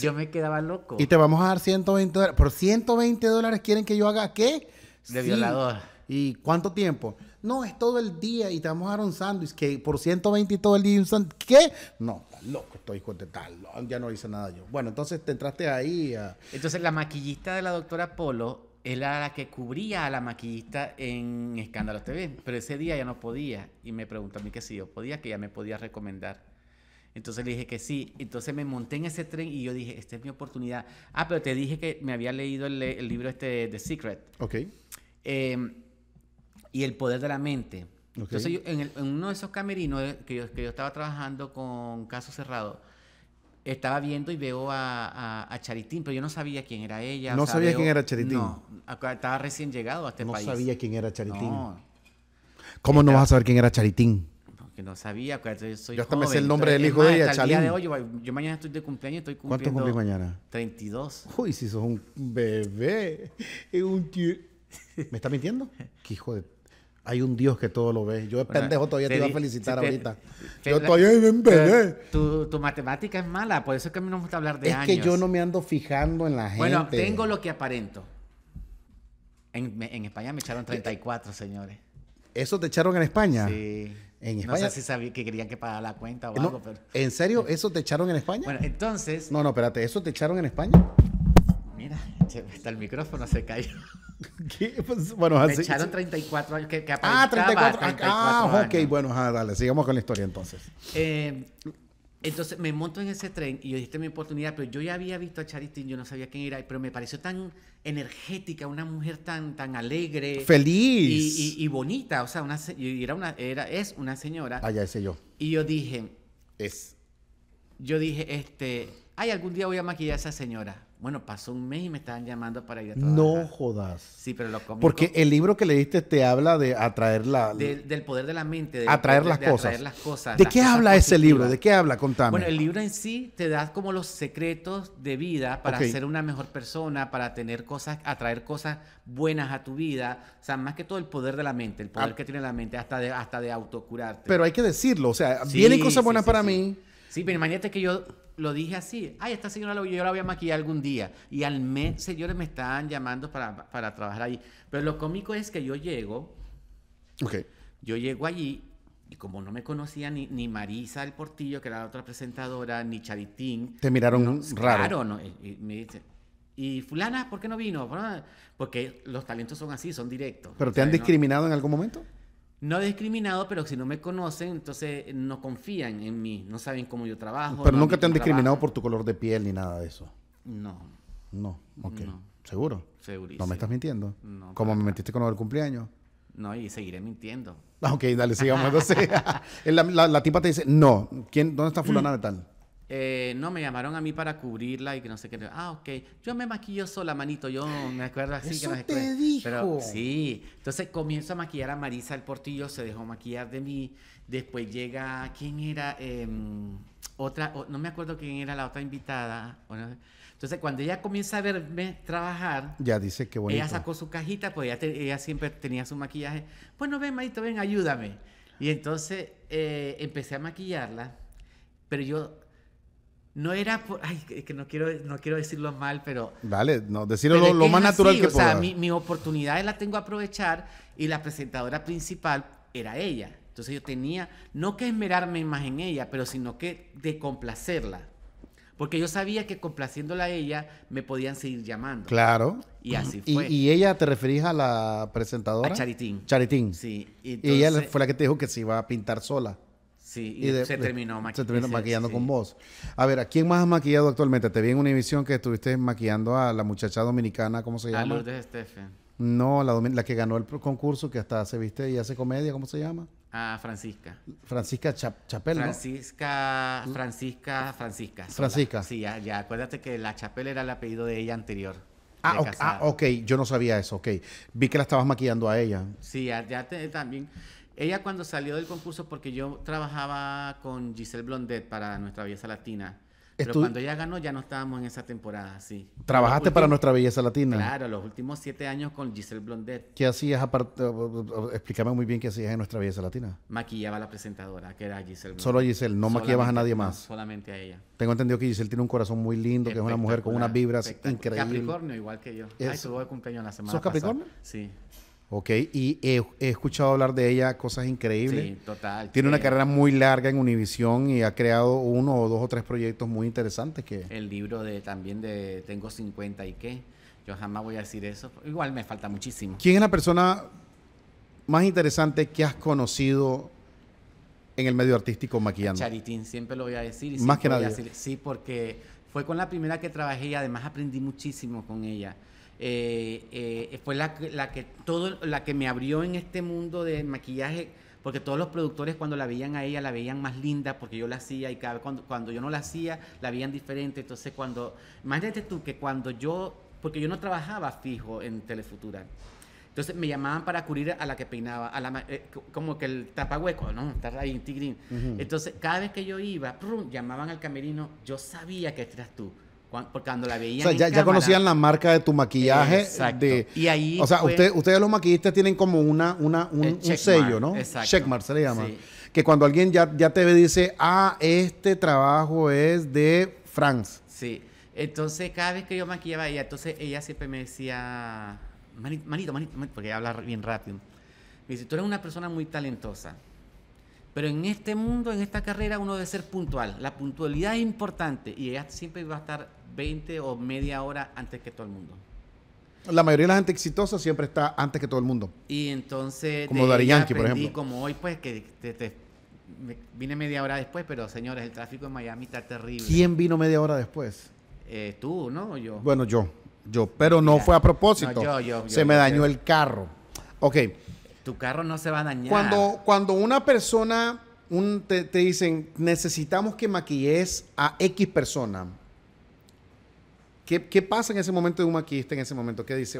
yo me quedaba loco. Y te vamos a dar 120 dólares. ¿Por 120 dólares quieren que yo haga qué? De violador. ¿Y cuánto tiempo? No, es todo el día y te vamos a dar un sándwich que por 120 y todo el día un sándwich. ¿Qué? No, está loco, estoy contento. Ya no hice nada yo. Bueno, entonces te entraste ahí. Entonces la maquillista de la doctora Polo era la que cubría a la maquillista en Escándalos TV, pero ese día ya no podía y me preguntó a mí que si yo podía, que ya me podía recomendar. Entonces le dije que sí, entonces me monté en ese tren y yo dije, esta es mi oportunidad. Ah, pero te dije que me había leído el, libro este de Secret. Ok. Em, y El Poder de la Mente. Entonces en, en, uno de esos camerinos que yo, que yo estaba trabajando con Caso Cerrado, estaba viendo y veo a, a, Charitín, pero yo no sabía quién era ella. No sabía quién era Charitín. No, estaba recién llegado a este no país. No sabía quién era Charitín. No. ¿Cómo no vas a saber quién era Charitín? Porque no sabía, yo soy Yo hasta me sé el nombre del hijo de ella, Charitín. yo, mañana estoy de cumpleaños, estoy cumpliendo... ¿Cuánto cumplís mañana? 32. Uy, si sos un bebé, un ¿Me está mintiendo? ¿Qué hijo de hay un Dios que todo lo ve. Yo pendejo todavía te, iba a felicitar ahorita. yo todavía me empecé. Tu, matemática es mala, por eso es que a mí no me gusta hablar de años. Es que yo no me ando fijando en la gente. Bueno, tengo lo que aparento. En, España me echaron 34, señores. ¿Eso te echaron en España? Sí. En España. No sé si sabía que querían que pagara la cuenta o algo, ¿En serio? ¿Eso te echaron en España? Bueno, entonces. No, no, espérate, ¿eso te echaron en España? está el micrófono se cayó. Pues, bueno, así, Me echaron 34 años. Que, que ah, 34, ah, ah, ok, bueno, dale, sigamos con la historia entonces. Eh, entonces me monto en ese tren y yo dije, mi oportunidad, pero yo ya había visto a Charitín, yo no sabía quién era, pero me pareció tan energética, una mujer tan, tan alegre. Feliz. Y, bonita, o sea, una, era una, era, es una señora. Ah, ya sé yo. Y yo dije... Es. Yo dije, este, ay, algún día voy a maquillar a esa señora. Bueno, pasó un mes y me estaban llamando para ir a trabajar. No jodas. Sí, pero lo Porque el libro que le diste te habla de atraer la... del poder de la mente. De atraer, las, cosas. atraer las cosas. ¿De qué habla ese libro? ¿De qué habla? Contame. Bueno, el libro en sí te da como los secretos de vida para ser una mejor persona, para tener cosas, atraer cosas buenas a tu vida. O sea, más que todo el poder de la mente, el poder ah. que tiene la mente, hasta de, hasta de autocurarte. Pero hay que decirlo, o sea, vienen cosas buenas para mí. Sí, pero imagínate que yo lo dije así. Ay, esta señora lo, yo la voy a maquillar algún día. Y al mes, señores, me estaban llamando para, trabajar ahí. Pero lo cómico es que yo llego. Yo llego allí y como no me conocía ni, Marisa del Portillo, que era la otra presentadora, ni Charitín. Te miraron pues, raro. Claro, no, y, me dice. Y fulana, ¿por qué no vino? Porque los talentos son así, son directos. ¿Pero te han discriminado en algún momento? no discriminado, pero si no me conocen, entonces eh, no confían en mí, no saben cómo yo trabajo. Pero nunca te han discriminado por tu color de piel ni nada de eso. No. No, ok. ¿Seguro? ¿No me estás mintiendo? No. ¿Cómo me metiste con el cumpleaños? No, y seguiré mintiendo. Ah, ok, dale, sigamos. Entonces, la, la, tipa te dice, no, ¿quién, ¿dónde está fulana de tal? Eh, no, me llamaron a mí para cubrirla y que no sé qué. Ah, ok. Yo me maquillo sola, manito. Yo me acuerdo así que no te dijo. Pero sí. Entonces comienzo a maquillar a Marisa el Portillo, se dejó maquillar de mí. Después llega, ¿quién era? Em, otra, no me acuerdo quién era la otra invitada. Entonces, cuando ella comienza a verme trabajar, ya dice que Ella sacó su cajita, pues ella, siempre tenía su maquillaje. Bueno, ven, manito ven, ayúdame. Y entonces eh, empecé a maquillarla, pero yo no era por, ay, que no quiero, no quiero decirlo mal, pero... Vale, no, decirlo lo, más natural que puedo O sea, mi, mi oportunidad la tengo a aprovechar y la presentadora principal era ella. Entonces yo tenía, no que esmerarme más en ella, pero sino que de complacerla. Porque yo sabía que complaciéndola a ella me podían seguir llamando. Claro. Y así fue. ¿Y, ella te referís a la presentadora? A Charitín. Charitín. Sí. y ella fue la que te dijo que se iba a pintar sola y, se, terminó se maquillando con vos. A ver, ¿a quién más has maquillado actualmente? Te vi en una emisión que estuviste maquillando a la muchacha dominicana, ¿cómo se llama? A Lourdes Estefan. No, la, que ganó el concurso, que hasta se viste y hace comedia, ¿cómo se llama? A Francisca. Francisca Chap Chapel, Francisca, Francisca, Francisca. Francisca. Sí, ya, acuérdate que la Chapel era el apellido de ella anterior. Ah, ah ok, yo no sabía eso, ok. Vi que la estabas maquillando a ella. Sí, ya, también. Ella cuando salió del concurso, porque yo trabajaba con Giselle Blondet para Nuestra Belleza Latina. Pero cuando ella ganó ya no estábamos en esa temporada, sí. ¿Trabajaste para Nuestra Belleza Latina? Claro, los últimos siete años con Giselle Blondet. ¿Qué hacías aparte? Explícame muy bien qué hacías en Nuestra Belleza Latina. Maquillaba a la presentadora, que era Giselle Blondet. Solo a Giselle, no maquillabas a nadie más. solamente a ella. Tengo entendido que Giselle tiene un corazón muy lindo, que es una mujer con unas vibras increíbles. Capricornio, igual que yo. Ay, cumpleaños la semana ¿Sos Capricornio? Sí. Ok, y he, escuchado hablar de ella cosas increíbles. Sí, total. Tiene una carrera muy larga en Univisión y ha creado uno o dos o tres proyectos muy interesantes que... El libro de también de Tengo 50 y qué. Yo jamás voy a decir eso. Igual me falta muchísimo. ¿Quién es la persona más interesante que has conocido en el medio artístico maquillando? Charitín, siempre lo voy a decir. más que Sí, porque fue con la primera que trabajé y además aprendí muchísimo con ella. Eh, eh, fue la, que todo, la que me abrió en este mundo de maquillaje, porque todos los productores cuando la veían a ella la veían más linda, porque yo la hacía y cada cuando, yo no la hacía la veían diferente. Entonces cuando, imagínate tú que cuando yo, porque yo no trabajaba fijo en Telefutura. Entonces me llamaban para cubrir a la que peinaba, a la, eh, como que el tapahueco, ¿no? Está ahí, tigrín. Entonces, cada vez que yo iba, llamaban al camerino, yo sabía que eras tú. Porque cuando la veían. O sea, ya, conocían la marca de tu maquillaje. y ahí. O sea, ustedes los maquillistas tienen como una, una, un, sello, ¿no? Exacto. Checkmark se le llama. Que cuando alguien ya, te ve, dice, ah, este trabajo es de France. Sí. Entonces, cada vez que yo maquillaba a ella, entonces ella siempre me decía, manito, manito, porque ella habla bien rápido. Me dice, tú eres una persona muy talentosa. Pero en este mundo, en esta carrera, uno debe ser puntual. La puntualidad es importante y ella siempre va a estar 20 o media hora antes que todo el mundo. La mayoría de la gente exitosa siempre está antes que todo el mundo. Y entonces... Como Dari Yankee, por ejemplo. Como hoy, pues, que vine media hora después, pero señores, el tráfico en Miami está terrible. ¿Quién vino media hora después? Eh, tú, ¿no? Yo. Bueno, yo. Yo, pero no fue a propósito. se me dañó el carro. Ok. Tu carro no se va a dañar. Cuando, cuando una persona te, dicen, necesitamos que maquilles a X persona, ¿Qué, pasa en ese momento de un maquillista en ese momento? ¿Qué dice?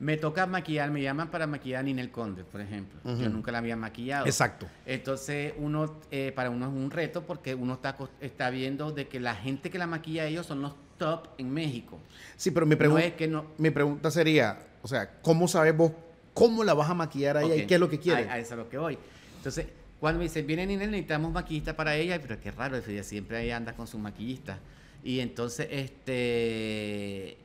me toca maquillar, me llaman para maquillar a Ninel Conde, por ejemplo. Yo nunca la había maquillado. Exacto. Entonces, uno, eh, para uno es un reto porque uno está, está viendo de que la gente que la maquilla a ellos son los top en México. Sí, pero mi, pregunta que no mi pregunta sería, o sea, ¿cómo sabes vos cómo la vas a maquillar a ella y qué es lo que quiere? A, a, eso es lo que voy. Entonces, cuando me dicen, viene Ninel, necesitamos maquillista para ella, pero qué raro, ella siempre ahí anda con su maquillista. Y entonces, este,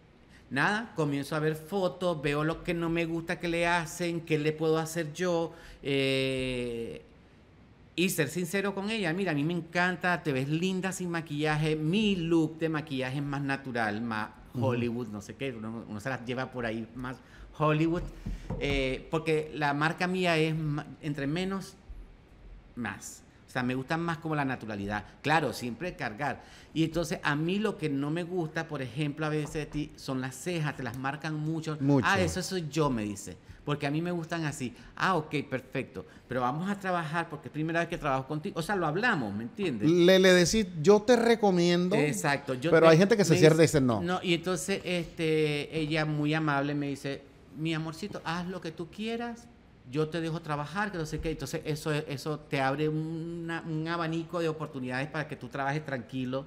nada, comienzo a ver fotos, veo lo que no me gusta que le hacen, qué le puedo hacer yo. Eh, y ser sincero con ella, mira, a mí me encanta, te ves linda sin maquillaje, mi look de maquillaje es más natural, más Hollywood, no sé qué, uno, se las lleva por ahí más Hollywood, eh, porque la marca mía es entre menos, más. O sea, me gusta más como la naturalidad. Claro, siempre cargar. Y entonces a mí lo que no me gusta, por ejemplo, a veces de ti son las cejas, te las marcan mucho. Ah, mucho. Ah, eso soy yo, me dice. Porque a mí me gustan así. Ah, ok, perfecto. Pero vamos a trabajar porque es primera vez que trabajo contigo. O sea, lo hablamos, ¿me entiendes? Le, le decís, yo te recomiendo. Exacto. Yo pero hay gente que se cierra y dice no. No, y entonces este, ella muy amable me dice, mi amorcito, haz lo que tú quieras, yo te dejo trabajar, que no sé qué. Entonces eso, eso te abre un abanico de oportunidades para que tú trabajes tranquilo.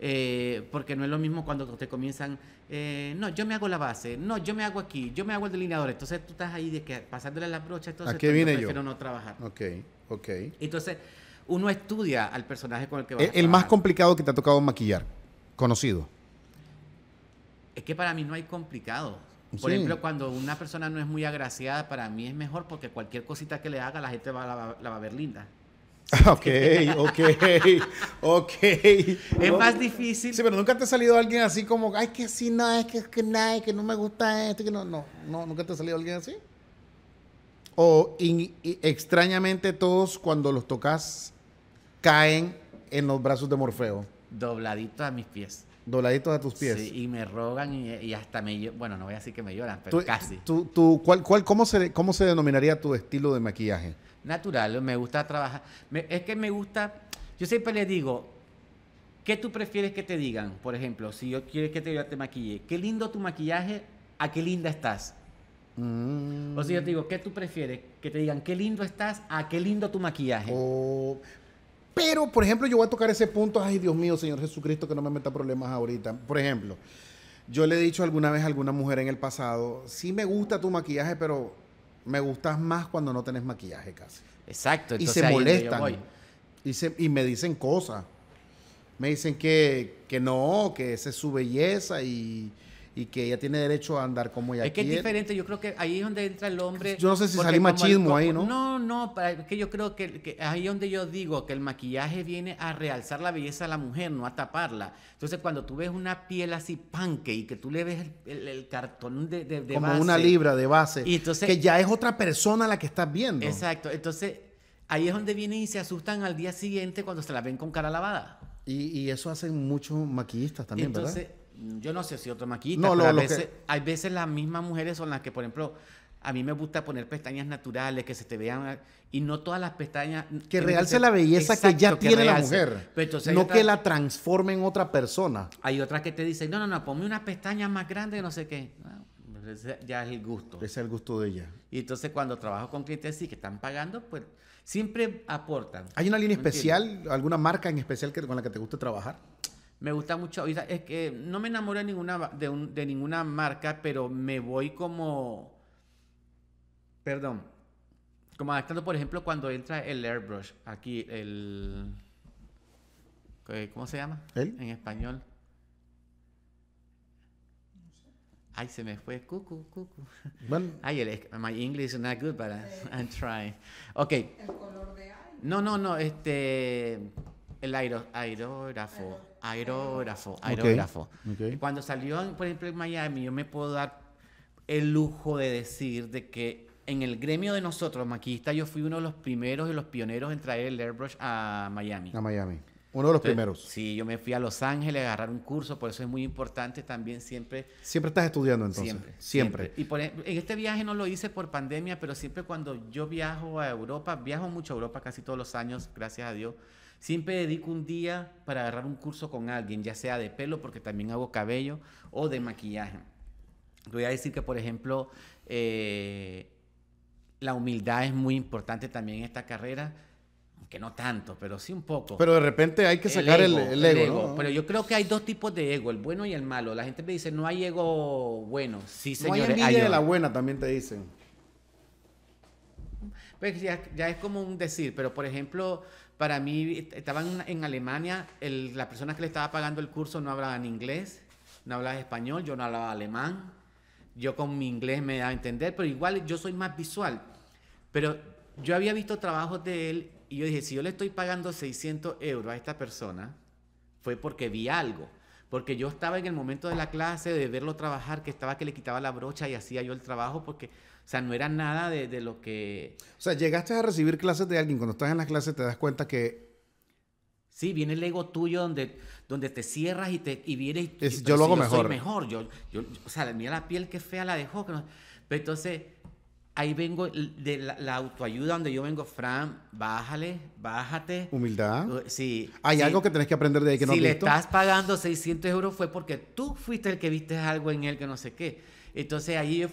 Eh, porque no es lo mismo cuando te comienzan, eh, no, yo me hago la base, no, yo me hago aquí, yo me hago el delineador. Entonces tú estás ahí de que pasándole la brocha, entonces ¿A qué viene no trabajar. Ok, ok. Entonces uno estudia al personaje con el que va. a trabajar. E-, el más complicado que te ha tocado maquillar, conocido. Es que para mí no hay complicado. Por ejemplo, cuando una persona no es muy agraciada, para mí es mejor porque cualquier cosita que le haga, la gente la, va a ver linda. Ok, ok, ok. Es más difícil. Sí, pero nunca te ha salido alguien así como, ay, que así no, es que, es que no me gusta esto, que no, no, no, nunca te ha salido alguien así. O extrañamente todos cuando los tocas caen en los brazos de Morfeo. Dobladito a mis pies dobladitos a tus pies. Sí, y me rogan y, hasta me bueno, no voy a decir que me lloran, pero casi. Tú, tú, ¿cuál, cuál, cómo, se, ¿Cómo se denominaría tu estilo de maquillaje? Natural, me gusta trabajar. es que me gusta, yo siempre le digo, ¿qué tú prefieres que te digan? Por ejemplo, si yo quiero que te, yo te maquille, qué lindo tu maquillaje, a qué linda estás. Mm. O si yo te digo, ¿qué tú prefieres? Que te digan, qué lindo estás, a qué lindo tu maquillaje. Oh, pero, por ejemplo, yo voy a tocar ese punto, ay Dios mío, Señor Jesucristo, que no me meta problemas ahorita. Por ejemplo, yo le he dicho alguna vez a alguna mujer en el pasado, sí me gusta tu maquillaje, pero me gustas más cuando no tenés maquillaje casi. Exacto. y se molestan. Y, y me dicen cosas. Me dicen que, que no, que esa es su belleza y, y que ella tiene derecho a andar como ella quiere. Es que es diferente, yo creo que ahí es donde entra el hombre. Yo no sé si salí machismo ahí, ¿no? No, no, es que yo creo que, ahí es donde yo digo que el maquillaje viene a realzar la belleza de la mujer, no a taparla. Entonces, cuando tú ves una piel así panque y que tú le ves el, cartón de, como una libra de base, entonces, que ya es otra persona la que estás viendo. Exacto, entonces ahí es donde vienen y se asustan al día siguiente cuando se la ven con cara lavada. Y, eso hacen muchos maquillistas también, entonces, yo no sé si otro maquita, a veces, hay veces las mismas mujeres son las que, por ejemplo, a mí me gusta poner pestañas naturales que se te vean y no todas las pestañas que, realce la belleza que ya tiene la mujer, no que la transforme en otra persona. Hay otras que te dicen, "No, no, no, ponme una pestaña más grande, no sé qué." Ah, ya es el gusto. Ese es el gusto de ella. Y entonces cuando trabajo con clientes y que están pagando, pues siempre aportan. ¿Hay una línea especial, alguna marca en especial con la que te gusta trabajar? Me gusta mucho, sea, es que no me enamoro de ninguna, de, ninguna marca, pero me voy como, perdón, como adaptando, por ejemplo, cuando entra el airbrush, aquí el, ¿cómo se llama? En español. Ay, se me fue. Cucu, cucu. Bueno. Ay, el, my English is not good, but I'm, trying. Ok. El color de No, no, no. Este. El aerógrafo, aerógrafo, aerógrafo. Cuando salió, por ejemplo, en Miami, yo me puedo dar el lujo de decir de que en el gremio de nosotros, maquistas, yo fui uno de los primeros y los pioneros en traer el airbrush a Miami. A Miami. Uno de los primeros. Sí, yo me fui a Los Ángeles a agarrar un curso, por eso es muy importante también siempre. Siempre estás estudiando entonces. Siempre. Siempre. Y en este viaje no lo hice por pandemia, pero siempre cuando yo viajo a Europa, viajo mucho a Europa casi todos los años, gracias a Dios. Siempre dedico un día para agarrar un curso con alguien, ya sea de pelo, porque también hago cabello, o de maquillaje. Voy a decir que, por ejemplo, eh, la humildad es muy importante también en esta carrera, aunque no tanto, pero sí un poco. Pero de repente hay que sacar el ego. ¿no? Pero yo creo que hay dos tipos de ego, el bueno y el malo. La gente me dice, no hay ego bueno. Sí, señores. hay la buena, también te dicen. Pues ya, ya es como un decir, pero por ejemplo... Para mí, estaban en Alemania, el, la persona que le estaba pagando el curso no hablaba inglés, no hablaba español, yo no hablaba alemán. Yo con mi inglés me daba a entender, pero igual yo soy más visual. Pero yo había visto trabajos de él y yo dije, si yo le estoy pagando 600 euros a esta persona, fue porque vi algo. Porque yo estaba en el momento de la clase, de verlo trabajar, que estaba que le quitaba la brocha y hacía yo el trabajo, porque o sea, no era nada de, lo que... O sea, llegaste a recibir clases de alguien, cuando estás en las clases te das cuenta que Sí, viene el ego tuyo donde, donde te cierras y, te, y vienes... yo lo hago mejor. mejor. Yo, yo, o sea, mira la piel que fea la dejó. pero entonces, ahí vengo de la, autoayuda donde yo vengo, Fran, bájale, bájate. Humildad. Uh, sí. Hay algo que tenés que aprender de ahí que no Si le estás pagando 600 euros fue porque tú fuiste el que viste algo en él que no sé qué. Entonces, ahí yo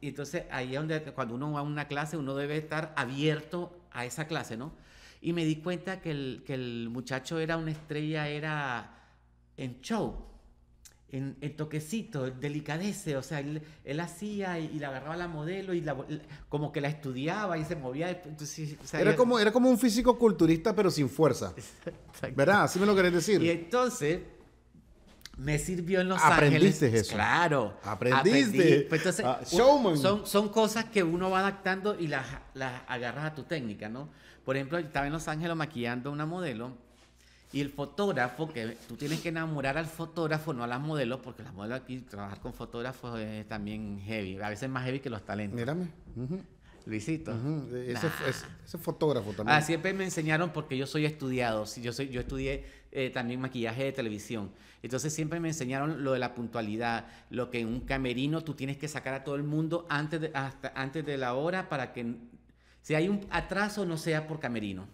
y entonces ahí es donde cuando uno va a una clase, uno debe estar abierto a esa clase, ¿no? Y me di cuenta que el, que el muchacho era una estrella, era en show, en, en toquecito, delicadece, o sea, él, él hacía y, y, la agarraba la modelo y la, como que la estudiaba y se movía. era, como, era como un físico culturista pero sin fuerza. ¿Verdad? Así me lo querés decir. Y entonces me sirvió en Los Aprendiste Ángeles. Eso. Claro. Aprendiste. Pues, entonces, ah, Son, cosas que uno va adaptando y las, las agarras a tu técnica, ¿no? Por ejemplo, estaba en Los Ángeles maquillando una modelo y el fotógrafo, que tú tienes que enamorar al fotógrafo, no a las modelos, porque las modelos aquí, trabajar con fotógrafos es también heavy, a veces más heavy que los talentos. Mírame. Luisito. ese, es, fotógrafo también. Ah, siempre me enseñaron porque yo soy estudiado. Yo, soy, yo estudié eh, también maquillaje de televisión. Entonces siempre me enseñaron lo de la puntualidad, lo que en un camerino tú tienes que sacar a todo el mundo antes de, antes de la hora para que si hay un atraso no sea por camerino.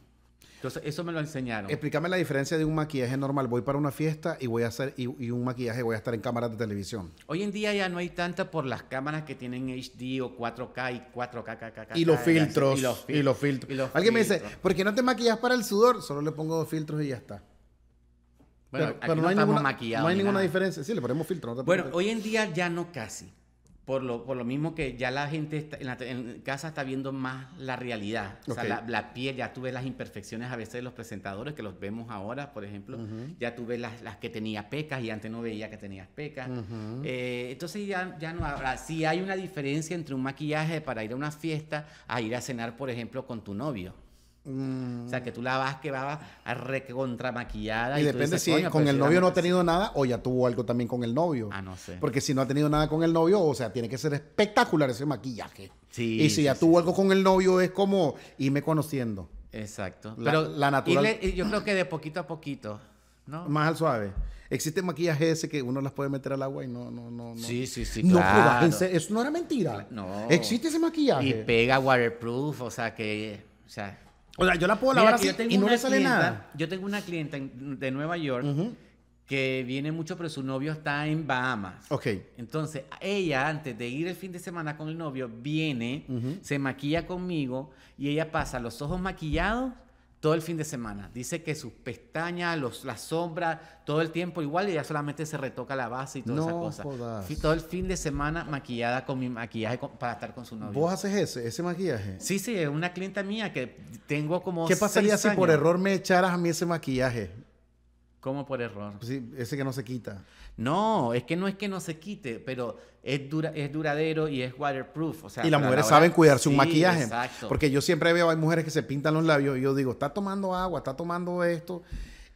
Entonces, eso me lo enseñaron. Explícame la diferencia de un maquillaje normal. Voy para una fiesta y voy a hacer y, un maquillaje voy a estar en cámara de televisión. Hoy en día ya no hay tanta por las cámaras que tienen HD o 4K y 4K. y, los filtros, y, los filtros. filtros. Alguien me dice, ¿por qué no te maquillas para el sudor? Solo le pongo dos filtros y ya está pero, no, hay ninguna, No hay ninguna diferencia. Sí, le ponemos filtro. bueno, hoy en día ya no casi. Por lo, por lo mismo que ya la gente en, casa está viendo más la realidad. O sea, la, piel, ya tú ves las imperfecciones a veces de los presentadores que los vemos ahora, por ejemplo. Ya tú ves las, que tenía pecas y antes no veía que tenías pecas. Eh, entonces ya, ya no habrá. Si hay una diferencia entre un maquillaje para ir a una fiesta a ir a cenar, por ejemplo, con tu novio. Mm. O sea, que tú la vas que va a recontra maquillada. Y, depende si con el novio no ha tenido nada o ya tuvo algo también con el novio. Ah, no sé. Porque si no ha tenido nada con el novio, o sea, tiene que ser espectacular ese maquillaje. Sí. Y si ya tuvo algo con el novio, es como irme conociendo. Exacto. Pero la natural. Eh, yo creo que de poquito a poquito. ¿no? Más al suave. Existe maquillaje ese que uno las puede meter al agua y no, no, no. Sí, sí, sí. No, Pero, eso no era mentira. No. Existe ese maquillaje. Y pega waterproof, o sea que. O sea, o sea, yo la puedo lavar y no le sale nada. Yo tengo una clienta de Nueva York que viene mucho, pero su novio está en Bahamas. Ok. Entonces, ella, antes de ir el fin de semana con el novio, viene, se maquilla conmigo y ella pasa los ojos maquillados todo el fin de semana. Dice que sus pestañas, las sombras, todo el tiempo igual, y ya solamente se retoca la base y todas no esas cosas. Todo el fin de semana maquillada con mi maquillaje para estar con su novio. ¿Vos haces ese, ese maquillaje? Sí, sí, es una clienta mía que tengo como. ¿Qué pasaría si por error me echaras a mí ese maquillaje? ¿Cómo por error? Sí, ese que no se quita. No, es que no es que no se quite, pero es, es duradero y es waterproof. O sea, y las mujeres saben cuidarse un maquillaje. Porque yo siempre veo, hay mujeres que se pintan los labios y yo digo, está tomando agua, está tomando esto.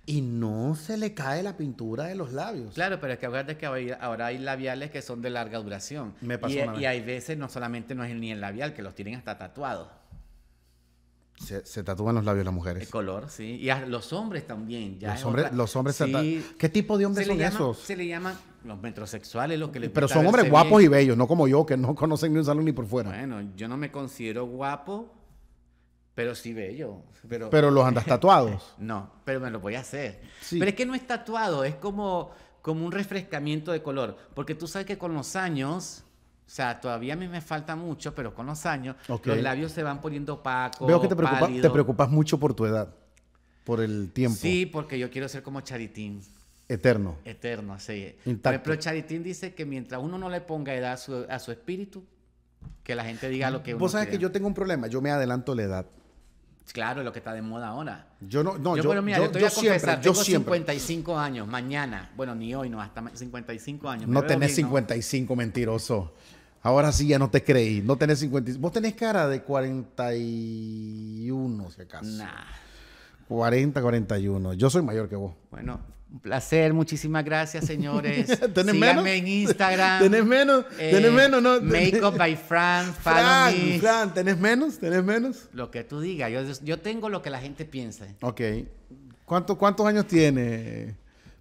Y no se le cae la pintura de los labios. Claro, pero es que acuérdate que ahora hay labiales que son de larga duración. Me pasó y, y hay veces no solamente no es ni el labial, que los tienen hasta tatuados. Se, tatúan los labios las mujeres. El color, sí. Y los hombres también. los, hombres, los hombres ¿Qué tipo de hombres son esos? Se le llaman los metrosexuales, los que Pero son hombres guapos y bellos, no como yo, que no conocen ni un salón ni por fuera. Bueno, yo no me considero guapo, pero sí bello. Pero, pero los andas tatuados. no, pero me lo voy a hacer. Pero es que no es tatuado, es como, como un refrescamiento de color. Porque tú sabes que con los años o sea, todavía a mí me falta mucho, pero con los años los labios se van poniendo opacos. Veo que te, preocupas mucho por tu edad, por el tiempo. Sí, porque yo quiero ser como Charitín. Eterno. Eterno, sí. Pero Por Charitín dice que mientras uno no le ponga edad a su, espíritu, que la gente diga lo que uno Vos sabes que yo tengo un problema, yo me adelanto la edad. Claro, lo que está de moda ahora. Yo no, no, yo, yo, bueno, mira, yo, a siempre, yo tengo 55 años, mañana, bueno, ni hoy, no, hasta 55 años. No tenés 55, mentiroso. Ahora sí ya no te creí. No tenés 50. Vos tenés cara de 41, si acaso. Nah. 40, 41. Yo soy mayor que vos. Bueno, un placer. Muchísimas gracias, señores. ¿Tenés menos? en Instagram. ¿Tenés menos? ¿Tenés eh, menos? No, Makeup by Fran. Fran, Fran, ¿tenés menos? ¿Tenés menos? Lo que tú digas. Yo, yo tengo lo que la gente piensa. Ok. ¿Cuánto, ¿Cuántos años tiene?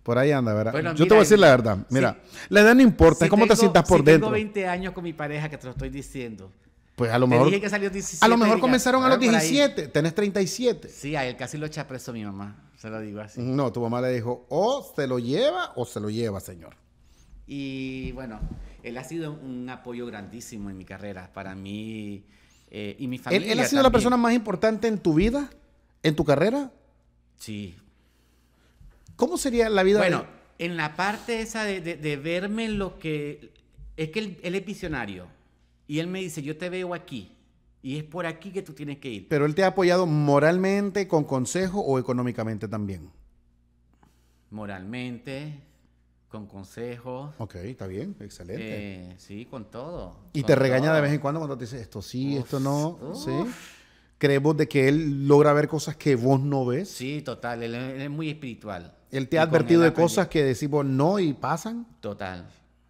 Por ahí anda, ¿verdad? Yo te voy a decir la verdad. Mira, la edad no importa, es cómo te sientas por dentro. Tengo 20 años con mi pareja que te lo estoy diciendo. Pues a lo mejor. que salió 17, a lo mejor comenzaron a los 17. Tenés 37. Sí, a él casi lo echa preso mi mamá. Se lo digo así. No, tu mamá le dijo: o se lo lleva o se lo lleva, señor. Y bueno, él ha sido un apoyo grandísimo en mi carrera. Para mí eh, y mi familia. ¿Él, ha sido la persona más importante en tu vida? ¿En tu carrera? Sí, ¿Cómo sería la vida? Bueno, en la parte esa de, verme lo que... Es que él, es visionario. Y él me dice, yo te veo aquí. Y es por aquí que tú tienes que ir. Pero él te ha apoyado moralmente, con consejo o económicamente también. Moralmente, con consejo. Ok, está bien, excelente. Eh, sí, con todo. Y te regaña de vez en cuando cuando te dice esto sí, esto no. Sí creemos de que él logra ver cosas que vos no ves. Sí, total, él, es muy espiritual. Él te ha advertido de cosas que decimos no y pasan. Total.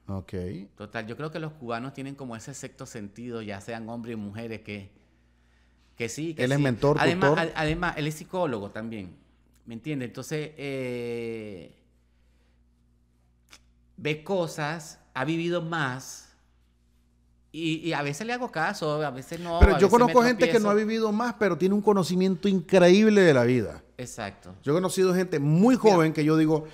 Ok. Total, yo creo que los cubanos tienen como ese sexto sentido, ya sean hombres y mujeres, que, que sí. él es mentor, además, además, él es psicólogo también, ¿me entiendes? Entonces, eh, ve cosas, ha vivido más y, a veces le hago caso, a veces no. Pero yo conozco gente que no ha vivido más, pero tiene un conocimiento increíble de la vida. Exacto. Yo he conocido gente muy joven que yo digo,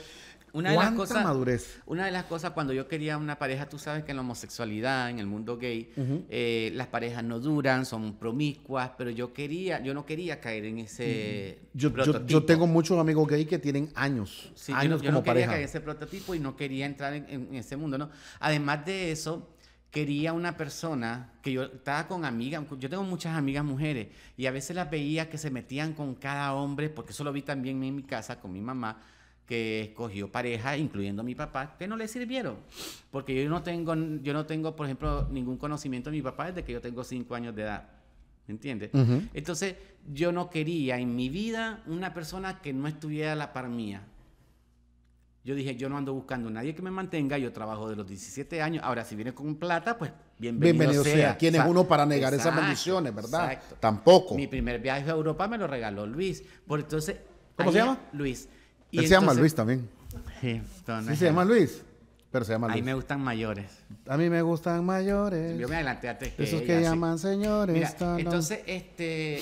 una de las cosas, madurez? Una de las cosas, cuando yo quería una pareja, tú sabes que en la homosexualidad, en el mundo gay, eh, las parejas no duran, son promiscuas, pero yo quería, yo no quería caer en ese mm, yo, Yo, tengo muchos amigos gay que tienen años, sí, años yo quería pareja. caer en ese prototipo y no quería entrar en, en ese mundo, ¿no? Además de eso quería una persona que yo estaba con amigas, yo tengo muchas amigas mujeres y a veces las veía que se metían con cada hombre, porque eso lo vi también en mi casa con mi mamá, que escogió pareja, incluyendo a mi papá, que no le sirvieron, porque yo no tengo, yo no tengo, por ejemplo, ningún conocimiento de mi papá desde que yo tengo cinco años de edad. ¿Me entiendes? Entonces, yo no quería en mi vida una persona que no estuviera a la par mía. Yo dije, yo no ando buscando a nadie que me mantenga, yo trabajo de los 17 años. Ahora, si viene con plata, pues bienvenido, bienvenido sea. ¿Quién es uno para negar esas bendiciones, verdad? Tampoco. Mi primer viaje a Europa me lo regaló Luis. Por entonces, ¿Cómo se llama? Luis. Y se llama Luis también. Sí, sí, se llama Luis. Pero se llama Luis. A mí me gustan mayores. A mí me gustan mayores. Yo me adelanté a que Esos que llaman señores. entonces, este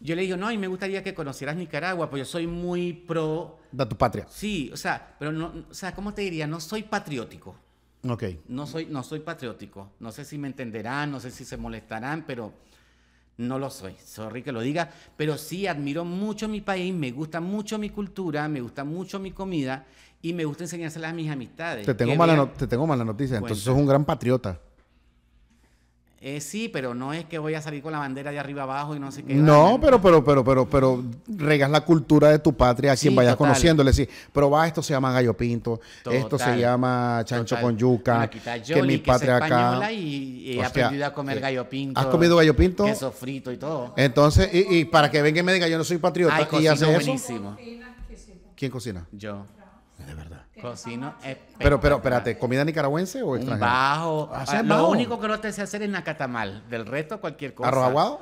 yo le digo, no, y me gustaría que conocieras Nicaragua, pues yo soy muy pro... De tu patria. Sí, o sea, pero no, sea, ¿cómo te diría? No soy patriótico. Ok. No soy, no soy patriótico. No sé si me entenderán, no sé si se molestarán, pero no lo soy. Sorry que lo diga, pero sí admiro mucho mi país, me gusta mucho mi cultura, me gusta mucho mi comida y me gusta enseñárselas a mis amistades. Te tengo, mala, te tengo noticia, entonces sos un gran patriota sí, pero no es que voy a salir con la bandera de arriba abajo y no sé qué. No, pero, pero, pero, pero, pero regas la cultura de tu patria a quien vayas conociéndole. Pero va, esto se llama gallo pinto, esto se llama chancho con yuca, que mi patria acá. Y, he aprendido a comer gallo pinto. ¿Has comido gallo pinto? Queso frito y todo. Entonces, y, para que venga y me diga yo no soy patriota Ay, y hace ¿Quién cocina? Yo. De verdad. Cocino Pero, pero, espérate, ¿comida nicaragüense o extranjera? Bajo. Ah, ah, lo único que no te sé hacer es nacatamal. Del resto, cualquier cosa. ¿Arroz aguado?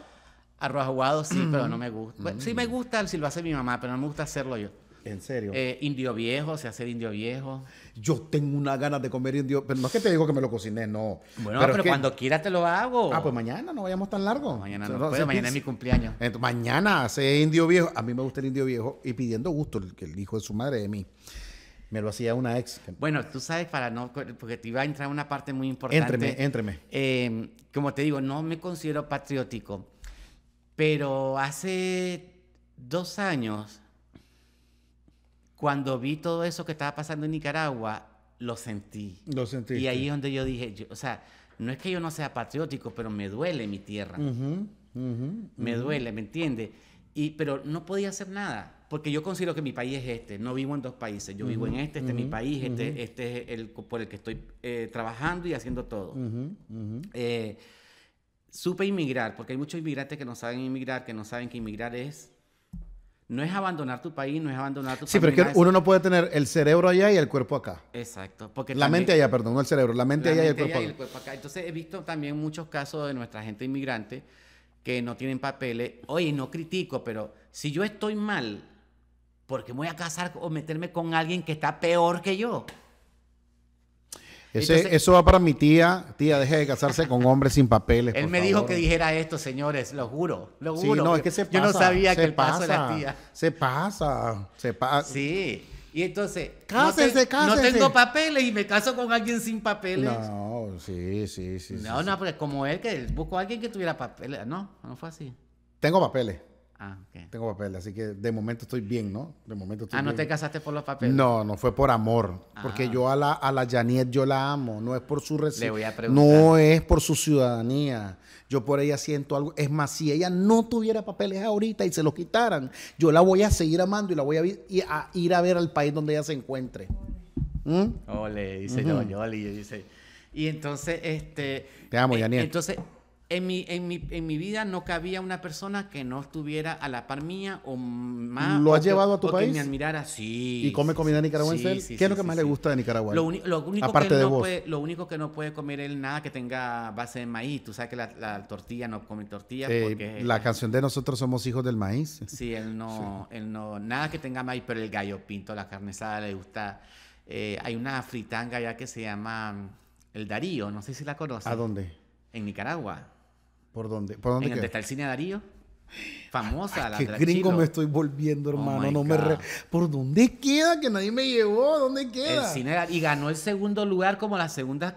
Arroz aguado sí, pero mm. no me gusta. sí mm. me gusta si lo hace mi mamá, pero no me gusta hacerlo yo. ¿En serio? Eh, indio viejo, se hacer indio viejo. Yo tengo una ganas de comer indio, pero no es que te digo que me lo cociné, no. Bueno, pero, cuando quiera te lo hago. Ah, pues mañana no vayamos tan largo. mañana no, mañana es mi cumpleaños. mañana hace indio viejo, a mí me gusta el indio viejo y pidiendo gusto, que el hijo de su madre de mí. Me lo hacía una ex. Bueno, tú sabes, para no, porque te iba a entrar una parte muy importante. Éntreme, éntreme. Eh, como te digo, no me considero patriótico, pero hace dos años, cuando vi todo eso que estaba pasando en Nicaragua, lo sentí. Lo sentí. Y ahí es donde yo dije, o sea, no es que yo no sea patriótico, pero me duele mi tierra. Me duele, ¿me entiendes? Pero no podía hacer nada porque yo considero que mi país es este, no vivo en dos países, yo vivo en este, este es mi país, este, este, es el por el que estoy eh, trabajando y haciendo todo. Eh, supe inmigrar, porque hay muchos inmigrantes que no saben inmigrar, que no saben qué inmigrar es... No es abandonar tu país, no es abandonar tu Sí, pero es que uno no puede tener el cerebro allá y el cuerpo acá. Exacto. la mente allá, perdón, no el cerebro, la mente, allá y el cuerpo acá. Entonces he visto también muchos casos de nuestra gente inmigrante que no tienen papeles. Oye, no critico, pero si yo estoy mal, porque me voy a casar o meterme con alguien que está peor que yo. eso va para mi tía. Tía, deje de casarse con hombres sin papeles. Él me dijo que dijera esto, señores. Lo juro. Lo juro. no, es que se pasa, yo no sabía que pasa, la tía. Se pasa. Se pasa. Sí. Y entonces, cásese, no, no tengo papeles y me caso con alguien sin papeles. No, sí, sí, sí. No, no, porque como él, que buscó a alguien que tuviera papeles. No, no fue así. Tengo papeles. Ah, Tengo papeles, así que de momento estoy bien, ¿no? De momento Ah, no te casaste por los papeles. No, no fue por amor, porque ah. yo a la a la Janet yo la amo, no es por su Le no es por su ciudadanía. Yo por ella siento algo, es más si ella no tuviera papeles ahorita y se los quitaran, yo la voy a seguir amando y la voy a, a ir a ver al país donde ella se encuentre. ¿Mm? Ole, dice yo, yo, yo, dice. Y entonces este Te amo, yo, eh, Entonces en mi, en, mi, en mi vida no cabía una persona que no estuviera a la par mía o más. ¿Lo has llevado a tu país? Que me admirara, sí. ¿Y come comida nicaragüense? Sí, ¿Qué es lo que más le gusta de Nicaragua? Lo, único que no Puede, lo único que no puede comer él nada que tenga base de maíz. Tú sabes que la, tortilla no come tortilla. Eh, porque, la canción de Nosotros somos hijos del maíz. Sí, él no, él no. Nada que tenga maíz, pero el gallo pinto, la carne asada le gusta. Eh, hay una fritanga ya que se llama mm, El Darío, no sé si la conoces. ¿A dónde? En Nicaragua. ¿Por dónde? ¿Por dónde, en está el cine Darío? Famosa la qué gringo me estoy volviendo, oh hermano. no me ¿Por dónde queda? Que nadie me llevó. ¿Dónde queda? y ganó el segundo lugar como la segunda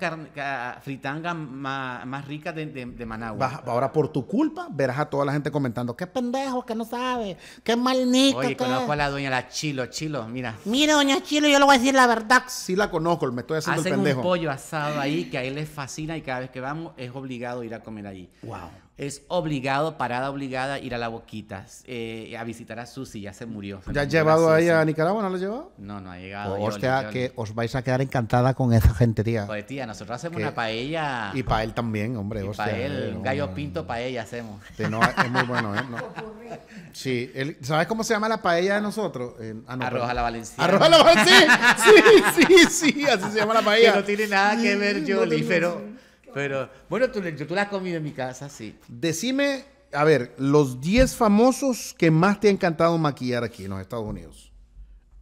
fritanga más, rica de, Managua. ahora, por tu culpa, verás a toda la gente comentando: Que pendejo, que no sabe! ¡Qué malnico! Oye, conozco a la doña la Chilo, Chilo, mira. Mira, doña Chilo, yo le voy a decir la verdad. Sí la conozco, me estoy haciendo Hacen el un pollo asado ahí que a él le fascina y cada vez que vamos es obligado ir a comer allí. ¡Wow! Es obligado, parada obligada, ir a la boquita eh, a visitar a Susi, ya se murió. ¿Ya ha llevado a ella a Nicaragua? ¿No la ha llevado? No, no ha llegado. Pues, hostia, que os vais a quedar encantada con esa gente, tía. Pues tía, nosotros hacemos una paella. Y para él también, hombre. hostia, para él, Un gallo pinto paella hacemos. es muy bueno, ¿eh? Sí, ¿sabes cómo se llama la paella de nosotros? Ah, Arroja la Valenciana. Arroja la Valenciana, sí, sí, sí, así se llama la paella. Que no tiene nada que ver, Jolífero. pero pero bueno, tú, la has comido en mi casa, sí. Decime, a ver, los 10 famosos que más te ha encantado maquillar aquí en los Estados Unidos.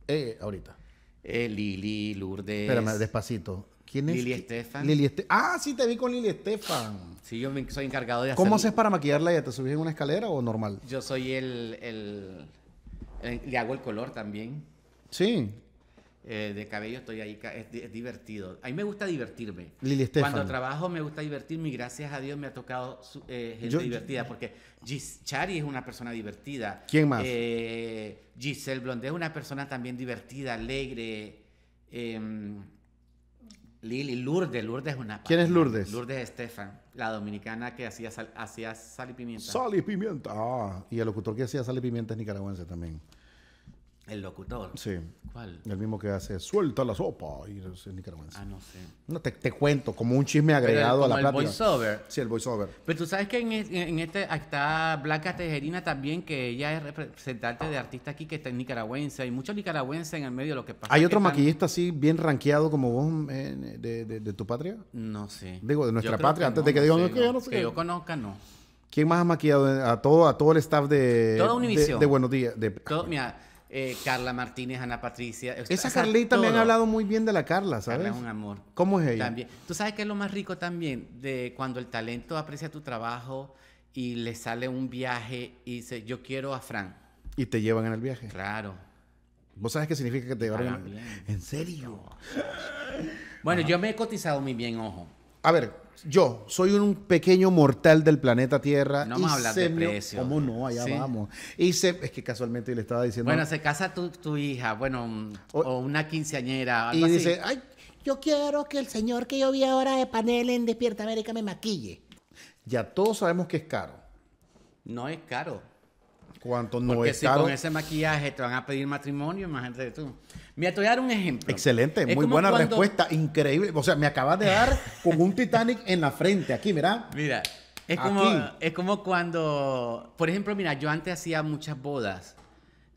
Eh, ahorita. Eh, Lili, Lourdes. Espérame, despacito. ¿Quién es? Lili Estefan. Este-, ah, sí, te vi con Lili Estefan. Sí, yo soy encargado de hacer. ¿Cómo haces para maquillarla ¿Ya ¿Te subís en una escalera o normal? Yo soy el- el- Le hago el color también. Sí. Eh, de cabello estoy ahí, es, divertido. A mí me gusta divertirme. Lili Estefan. Cuando trabajo me gusta divertirme y gracias a Dios me ha tocado eh, gente divertida, porque Gis Chari es una persona divertida. ¿Quién más? Eh, Giselle Blonde es una persona también divertida, alegre. Em, Lili, Lourdes, Lourdes es una... ¿Quién es Lourdes? Lourdes Estefan, la dominicana que hacía sal, hacía sal y pimienta. Sal y pimienta. Ah, y el locutor que hacía sal y pimienta es nicaragüense también. El locutor. Sí. ¿Cuál? El mismo que hace suelta la sopa y es nicaragüense. Ah, no sé. te, cuento, como un chisme agregado a la el Sí, el voiceover. Pero tú sabes que en, este está Blanca Tejerina también, que ella es representante de artista aquí que está en nicaragüense. Hay muchos nicaragüenses en el medio de lo que pasa. ¿Hay otro maquillista así bien ranqueado como vos de, tu patria? No sé. Digo, de nuestra patria, antes de que digan que yo no sé. Que yo conozca, no. ¿Quién más ha maquillado a todo, a todo el staff de, De, Buenos Días? De, mira, eh, Carla Martínez, Ana Patricia. Esa Carlita también me hablado muy bien de la Carla, ¿sabes? Carla es un amor. ¿Cómo es ella? También. Tú sabes que es lo más rico también de cuando el talento aprecia tu trabajo y le sale un viaje y dice, yo quiero a Fran. Y te llevan en el viaje. Claro. ¿Vos sabes qué significa que te llevan en viaje? ¿En serio? bueno, yo me he cotizado muy bien, ojo. A ver, yo soy un pequeño mortal del planeta Tierra. No me hablar de precios. ¿Cómo no? Allá vamos. Y es que casualmente le estaba diciendo. Bueno, se casa tu, hija, bueno, o, una quinceañera. y dice, ay, yo quiero que el señor que yo vi ahora de panel en Despierta América me maquille. Ya todos sabemos que es caro. No es caro. Cuánto no Porque si con ese maquillaje te van a pedir matrimonio, imagínate tú. Mira, te voy a dar un ejemplo. Excelente, muy buena respuesta, increíble. O sea, me acabas de dar con un Titanic en la frente, aquí, mira. Mira, es como, cuando, por ejemplo, mira, yo antes hacía muchas bodas,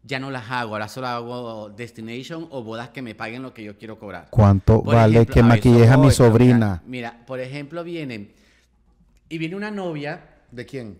ya no las hago, ahora solo hago destination o bodas que me paguen lo que yo quiero cobrar. ¿Cuánto vale que maquilles a mi sobrina? Mira, mira, por ejemplo, viene, y viene una novia. ¿De quién?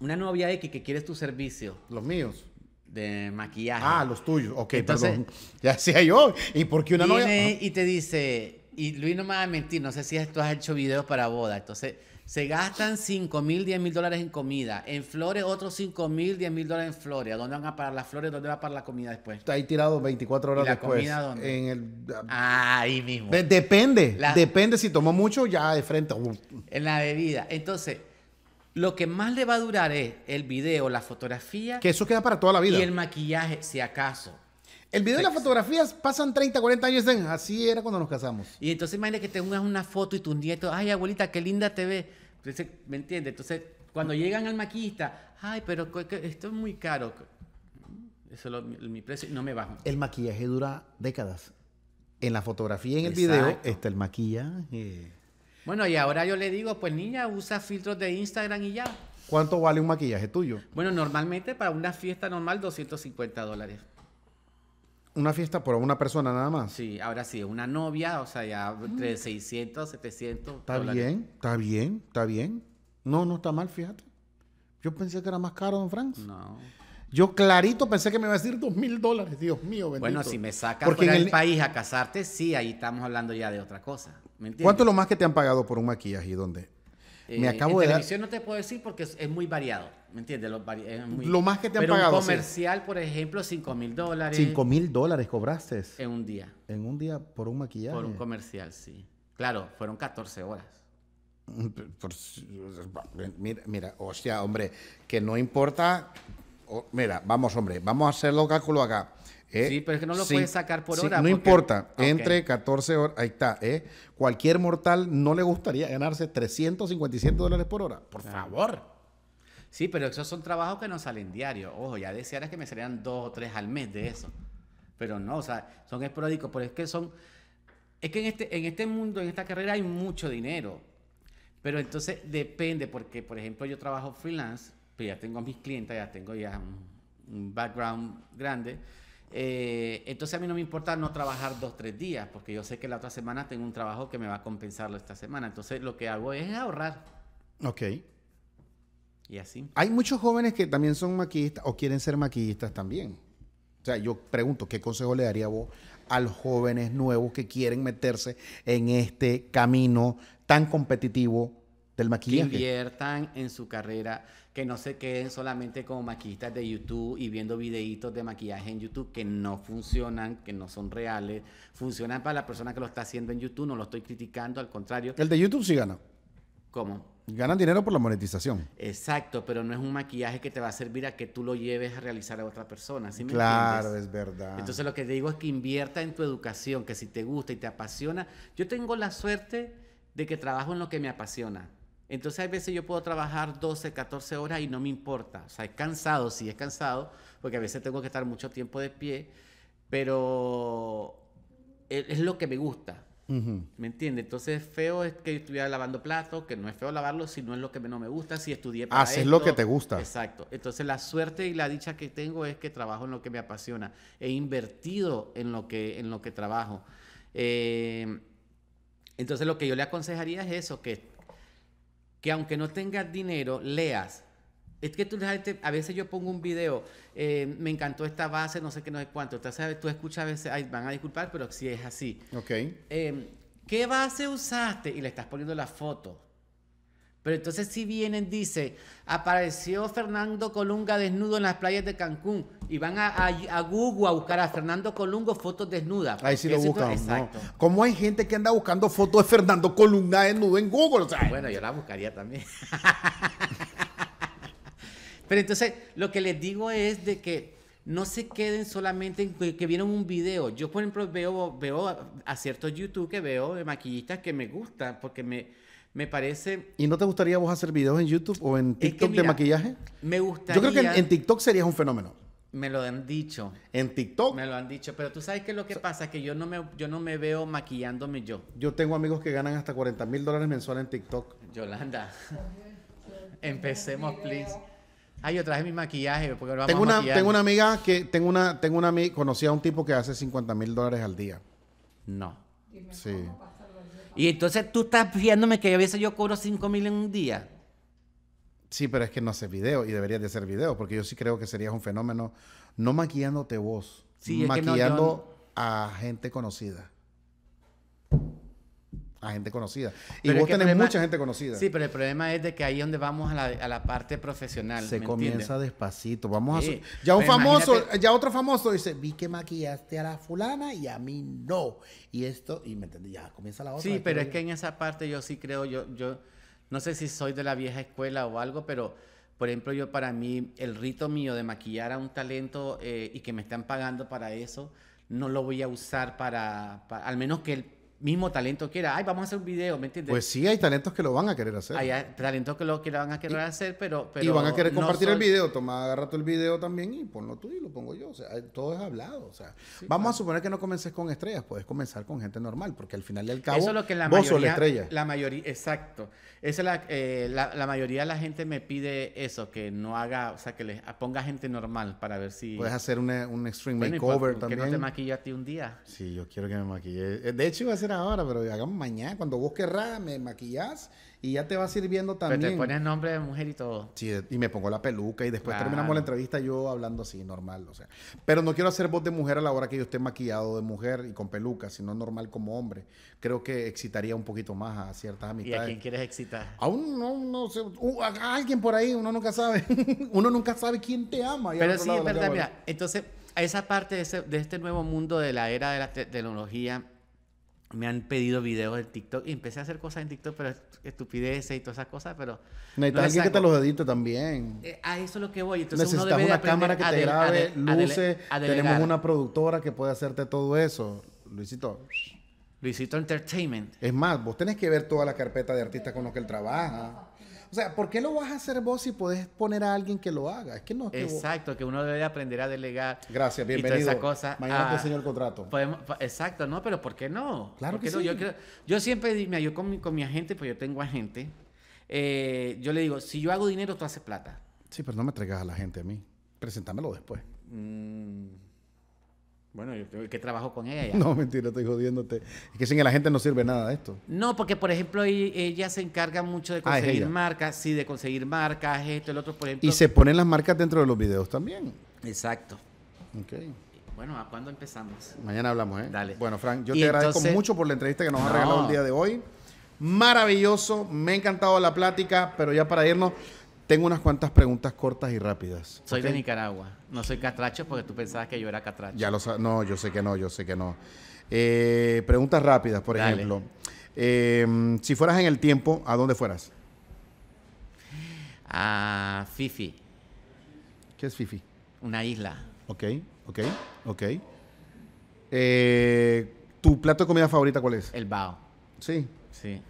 una novia X que quiere tu servicio. Los míos. De maquillaje. Ah, los tuyos. Ok, perdón. Ya decía yo. ¿Y por qué una novia? Y te dice, y Luis no me va a mentir, no sé si tú has hecho videos para boda. Entonces, se gastan 5 mil, 10 mil dólares en comida. En flores, otros 5 mil, 10 mil dólares en flores. ¿A dónde van a parar las flores? ¿Dónde va a parar la comida después? Está ahí tirado 24 horas ¿Y la comida dónde? En el, ah, ahí mismo. depende. depende si tomó mucho, ya de frente. Uh. En la bebida. Entonces lo que más le va a durar es el video, la fotografía. Que eso queda para toda la vida. Y el maquillaje, si acaso. El video y las fotografías pasan 30, 40 años. En, así era cuando nos casamos. Y entonces imagina que te pongas una foto y tu nieto, ay abuelita, qué linda te ve. ¿Me entiendes? Entonces, cuando llegan al maquillista, ay, pero esto es muy caro. Eso lo, mi precio no me bajo. El maquillaje dura décadas. En la fotografía y en el video está el maquillaje. Bueno, y ahora yo le digo, pues niña, usa filtros de Instagram y ya. ¿Cuánto vale un maquillaje tuyo? Bueno, normalmente para una fiesta normal 250 dólares. ¿Una fiesta por una persona nada más? Sí, ahora sí, una novia, o sea, ya mm. entre 600, 700. Está bien, está bien, está bien. No, no está mal, fíjate. Yo pensé que era más caro, don Franz. No. Yo clarito pensé que me iba a decir dos mil dólares, Dios mío. Bendito. Bueno, si me sacas Porque en el... país a casarte, sí, ahí estamos hablando ya de otra cosa. ¿Cuánto es lo más que te han pagado por un maquillaje y dónde? me eh, acabo de televisión no te puedo decir porque es, muy variado, ¿me entiendes? Lo, más que te han pagado pagado. Un comercial, por ejemplo, 5 mil dólares. 5 mil dólares cobraste. En un día. En un día por un maquillaje. Por un comercial, sí. Claro, fueron 14 horas. Mm, mira, mira, o sea, hombre, que no importa mira, vamos, hombre, vamos a hacer los cálculos acá. ¿eh? sí, pero es que no lo puedes sacar por hora. No importa, entre 14 horas, ahí está. ¿eh? Cualquier mortal no le gustaría ganarse 357 dólares por hora. Por favor. Sí, pero esos son trabajos que no salen diario. Ojo, ya desearas que me serían dos o tres al mes de eso. Pero no, o sea, son esporádicos. Pero es que son. Es que este, en este mundo, en esta carrera, hay mucho dinero. Pero entonces depende, porque por ejemplo, yo trabajo freelance pero pues ya tengo a mis clientes, ya tengo ya un, background grande. Eh, entonces a mí no me importa no trabajar dos, tres días, porque yo sé que la otra semana tengo un trabajo que me va a compensarlo esta semana. Entonces lo que hago es ahorrar. Ok. Y así. Hay muchos jóvenes que también son maquillistas o quieren ser maquillistas también. O sea, yo pregunto, ¿qué consejo le daría vos a los jóvenes nuevos que quieren meterse en este camino tan competitivo del maquillaje. Que inviertan en su carrera, que no se queden solamente como maquillistas de YouTube y viendo videitos de maquillaje en YouTube que no funcionan, que no son reales, funcionan para la persona que lo está haciendo en YouTube, no lo estoy criticando, al contrario. El de YouTube sí gana. ¿Cómo? Ganan dinero por la monetización. Exacto, pero no es un maquillaje que te va a servir a que tú lo lleves a realizar a otra persona. ¿sí me claro, es verdad. Entonces lo que te digo es que invierta en tu educación, que si te gusta y te apasiona. Yo tengo la suerte de que trabajo en lo que me apasiona. Entonces hay veces yo puedo trabajar 12, 14 horas y no me importa. O sea, es cansado, sí es cansado, porque a veces tengo que estar mucho tiempo de pie, pero e, es lo que me gusta. ¿Me entiendes? Entonces feo es que estuviera lavando platos, que no es feo lavarlo, si no es lo que no me gusta, si estudié para Haces ah, lo que te gusta. Exacto. Entonces la suerte y la dicha que tengo es que trabajo en lo que me apasiona. He invertido en lo que, en lo que trabajo. Eh, entonces lo que yo le aconsejaría es eso, que que aunque no tengas dinero, leas. Es que tú, a veces yo pongo un video, eh, me encantó esta base, no sé qué, no sé cuánto. Entonces, tú escuchas a veces, ay, van a disculpar, pero si es así. Ok. Eh, ¿Qué base usaste? Y le estás poniendo la foto. Pero entonces si vienen, dice, apareció Fernando Colunga desnudo en las playas de Cancún y van a, Google a buscar a Fernando Colunga fotos desnudas. Ahí sí lo buscan. Exacto. ¿Cómo hay gente que anda buscando fotos de Fernando Colunga desnudo en Google? bueno, yo la buscaría también. Pero entonces lo que les digo es de que no se queden solamente en que, vieron un video. Yo, por ejemplo, veo, veo a ciertos YouTube que veo de maquillistas que me gustan porque me me parece... ¿Y no te gustaría vos hacer videos en YouTube o en TikTok de maquillaje? Me gustaría... Yo creo que en, TikTok serías un fenómeno. Me lo han dicho. ¿En TikTok? Me lo han dicho, pero tú sabes que lo que pasa es que yo no, me, yo no me veo maquillándome yo. Yo tengo amigos que ganan hasta 40 mil dólares mensuales en TikTok. Yolanda, empecemos, please. Ay, yo traje mi maquillaje porque vamos tengo una, Tengo una amiga que, tengo una, tengo una amiga, conocí a un tipo que hace 50 mil dólares al día. No. Sí. Y entonces tú estás viéndome que a yo cobro 5 mil en un día. Sí, pero es que no haces video y deberías de hacer video, porque yo sí creo que sería un fenómeno, no maquillándote vos, maquillando a gente conocida a gente conocida. Y vos tenés mucha gente conocida. Sí, pero el problema es de que ahí es donde vamos a la, parte profesional. Se comienza despacito. Vamos a ya un pues famoso, ya otro famoso dice, vi que maquillaste a la fulana y a mí no. Y esto, y me entendí, ya comienza la otra. Sí, pero es que en esa parte yo sí creo, yo, yo no sé si soy de la vieja escuela o algo, pero por ejemplo, yo para mí, el rito mío de maquillar a un talento eh, y que me están pagando para eso, no lo voy a usar para, al menos que el mismo talento era ay, vamos a hacer un video, ¿me entiendes? Pues sí, hay talentos que lo van a querer hacer. Hay ah, talentos que lo que van a querer hacer, pero, pero... Y van a querer compartir el video, toma, agarra el video también y ponlo tú y lo pongo yo, o sea, todo es hablado, o sea, vamos a suponer que no comences con estrellas, puedes comenzar con gente normal, porque al final y al cabo, Eso es lo que la mayoría, la estrella. La mayoría, exacto, esa es eh, la, la, mayoría de la gente me pide eso, que no haga, o sea, que les ponga gente normal para ver si... Puedes hacer un extreme makeover también. Que no te maquille a ti un día. Sí, yo quiero que me maquille. Eh, de hecho, iba a ser ahora, pero hagamos mañana. Cuando vos querrás, me maquillas y ya te va sirviendo también. Pero te pones nombre de mujer y todo. Sí, y me pongo la peluca y después terminamos la entrevista yo hablando así, normal, o sea. Pero no quiero hacer voz de mujer a la hora que yo esté maquillado de mujer y con peluca, sino normal como hombre. Creo que excitaría un poquito más a ciertas amistades. ¿Y a quién quieres excitar? Aún no, no sé. a alguien por ahí, uno nunca sabe. uno nunca sabe quién te ama. pero sí, es verdad, mira. Entonces, a esa parte de, de, este nuevo mundo de la era de la tecnología me han pedido videos de TikTok y empecé a hacer cosas en TikTok, pero estupideces y todas esas cosas, pero... Necesitas alguien que te los edite también. Eh, a eso es lo que voy. Entonces una cámara que te grabe, luces, tenemos una productora que puede hacerte todo eso. Luisito. Luisito Entertainment. Es más, vos tenés que ver toda la carpeta de artistas con los que él trabaja. O sea, ¿por qué lo vas a hacer vos si podés poner a alguien que lo haga? Es que no. Es exacto, que uno debe aprender a delegar. Gracias, bienvenido. esa cosa. Mañana te enseño el contrato. exacto, no, pero ¿por qué no? Claro que sí. Yo, siempre me yo con mi, agente, pues yo tengo agente. Eh, yo le digo, si yo hago dinero, tú haces plata. Sí, pero no me entregas a la gente a mí. Preséntamelo después. Mm. Bueno, yo que trabajo con ella. No, mentira, estoy jodiéndote. Es que sin la gente no sirve nada de esto. No, porque por ejemplo ella se encarga mucho de ah, conseguir marcas, sí, de conseguir marcas, esto, el otro, por ejemplo. Y se ponen las marcas dentro de los videos también. Exacto. Bueno, ¿a cuándo empezamos? Mañana hablamos, ¿eh? Dale. Bueno, Frank, yo te agradezco mucho por la entrevista que nos han regalado el día de hoy. Maravilloso, me ha encantado la plática, pero ya para irnos, tengo unas cuantas preguntas cortas y rápidas. Soy de Nicaragua. No soy catracho porque tú pensabas que yo era catracho. Ya lo No, yo sé que no, yo sé que no. Eh, preguntas rápidas, por ejemplo. Eh, si fueras en el tiempo, ¿a dónde fueras? A Fifi. ¿Qué es Fifi? Una isla. Ok, ok, ok. Eh, ¿Tu plato de comida favorita cuál es? El bao. Sí. Sí.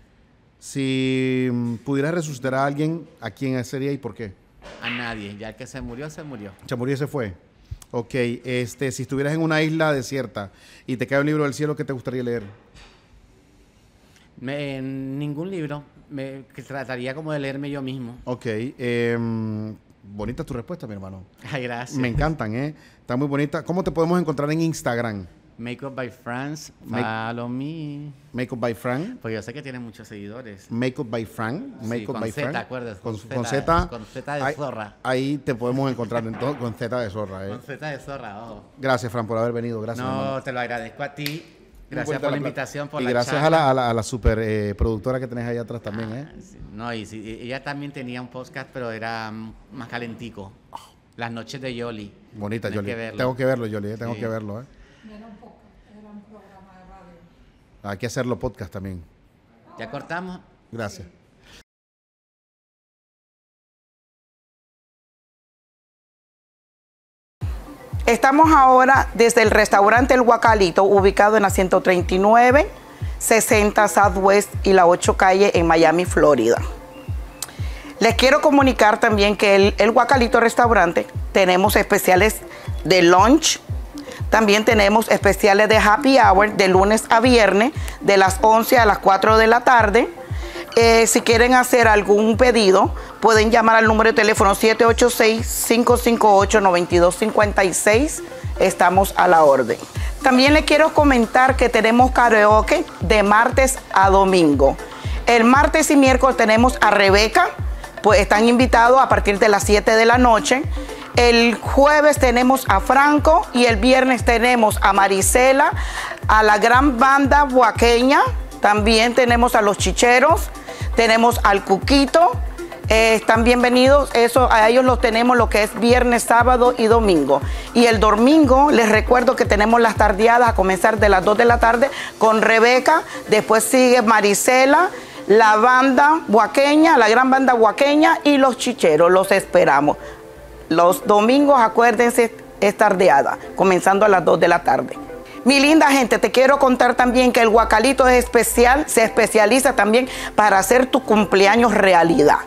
Si mm, pudieras resucitar a alguien, ¿a quién sería y por qué? A nadie, ya que se murió, se murió. Se murió se fue. Ok, este, si estuvieras en una isla desierta y te cae un libro del cielo, ¿qué te gustaría leer? ningún libro, me trataría como de leerme yo mismo. Ok, em, bonita tu respuesta, mi hermano. Ay, gracias. Me encantan, ¿eh? Está muy bonita. ¿Cómo te podemos encontrar en Instagram? Makeup by France, follow me. Makeup by Frank. Pues yo sé que tiene muchos seguidores. Makeup by Frank. Makeup sí, con by Z, Frank. Acuerdas, con, Z. Con de zorra. Ahí te podemos encontrar con Z de zorra. ¿eh? Con Z de zorra, ojo. Gracias, Fran, por haber venido. Gracias. No, te lo agradezco a ti. Gracias por la, invitación, y gracias a la, a la, super eh, productora que tenés ahí atrás también, ¿eh? Ah, no, y e-, ella también tenía un podcast, pero era mm, más calentico. Ah. Las noches de Yoli. Bonita, Yoli. Tengo que verlo, Yoli, eh, tengo que verlo, ¿eh? Hay que hacerlo podcast también. Ya cortamos. Gracias. Estamos ahora desde el restaurante El Guacalito, ubicado en la 139, 60 Southwest y la 8 calle en Miami, Florida. Les quiero comunicar también que el, el Guacalito Restaurante tenemos especiales de lunch también tenemos especiales de happy hour de lunes a viernes de las 11 a las 4 de la tarde. Eh, si quieren hacer algún pedido, pueden llamar al número de teléfono 786-558-9256. Estamos a la orden. También les quiero comentar que tenemos karaoke de martes a domingo. El martes y miércoles tenemos a Rebeca, pues están invitados a partir de las 7 de la noche. El jueves tenemos a Franco y el viernes tenemos a Marisela, a la gran banda huaqueña, también tenemos a los chicheros, tenemos al Cuquito. Eh, están bienvenidos, eso a ellos los tenemos lo que es viernes, sábado y domingo. Y el domingo les recuerdo que tenemos las tardeadas a comenzar de las 2 de la tarde con Rebeca, después sigue Marisela, la banda huaqueña, la gran banda huaqueña y los chicheros, los esperamos. Los domingos, acuérdense, es tardeada, comenzando a las 2 de la tarde. Mi linda gente, te quiero contar también que el guacalito es especial, se especializa también para hacer tu cumpleaños realidad.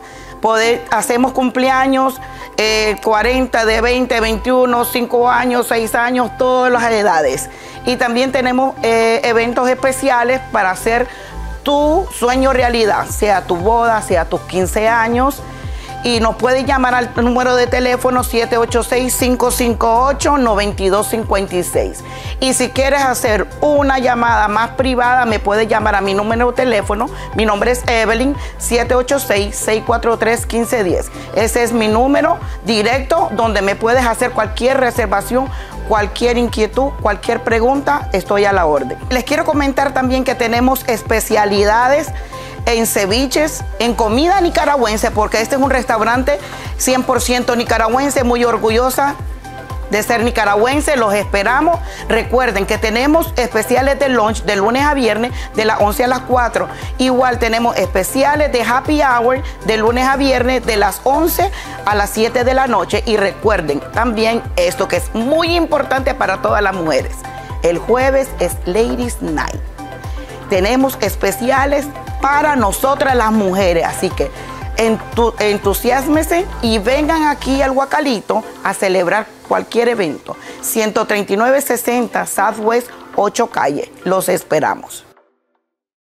hacemos cumpleaños 40, eh, de 20, 21, 5 años, 6 años, todas las edades. Y también tenemos eh, eventos especiales para hacer tu sueño realidad, sea tu boda, sea tus 15 años y nos puede llamar al número de teléfono 786-558-9256. Y si quieres hacer una llamada más privada, me puedes llamar a mi número de teléfono. Mi nombre es Evelyn 786-643-1510. Ese es mi número directo donde me puedes hacer cualquier reservación cualquier inquietud, cualquier pregunta, estoy a la orden. Les quiero comentar también que tenemos especialidades en ceviches, en comida nicaragüense, porque este es un restaurante 100% nicaragüense, muy orgullosa de ser nicaragüense, los esperamos. Recuerden que tenemos especiales de lunch de lunes a viernes de las 11 a las 4. Igual tenemos especiales de happy hour de lunes a viernes de las 11 a las 7 de la noche. Y recuerden también esto que es muy importante para todas las mujeres. El jueves es Ladies Night tenemos especiales para nosotras las mujeres. Así que entu y vengan aquí al Guacalito a celebrar cualquier evento. 13960 Southwest 8 Calle. Los esperamos.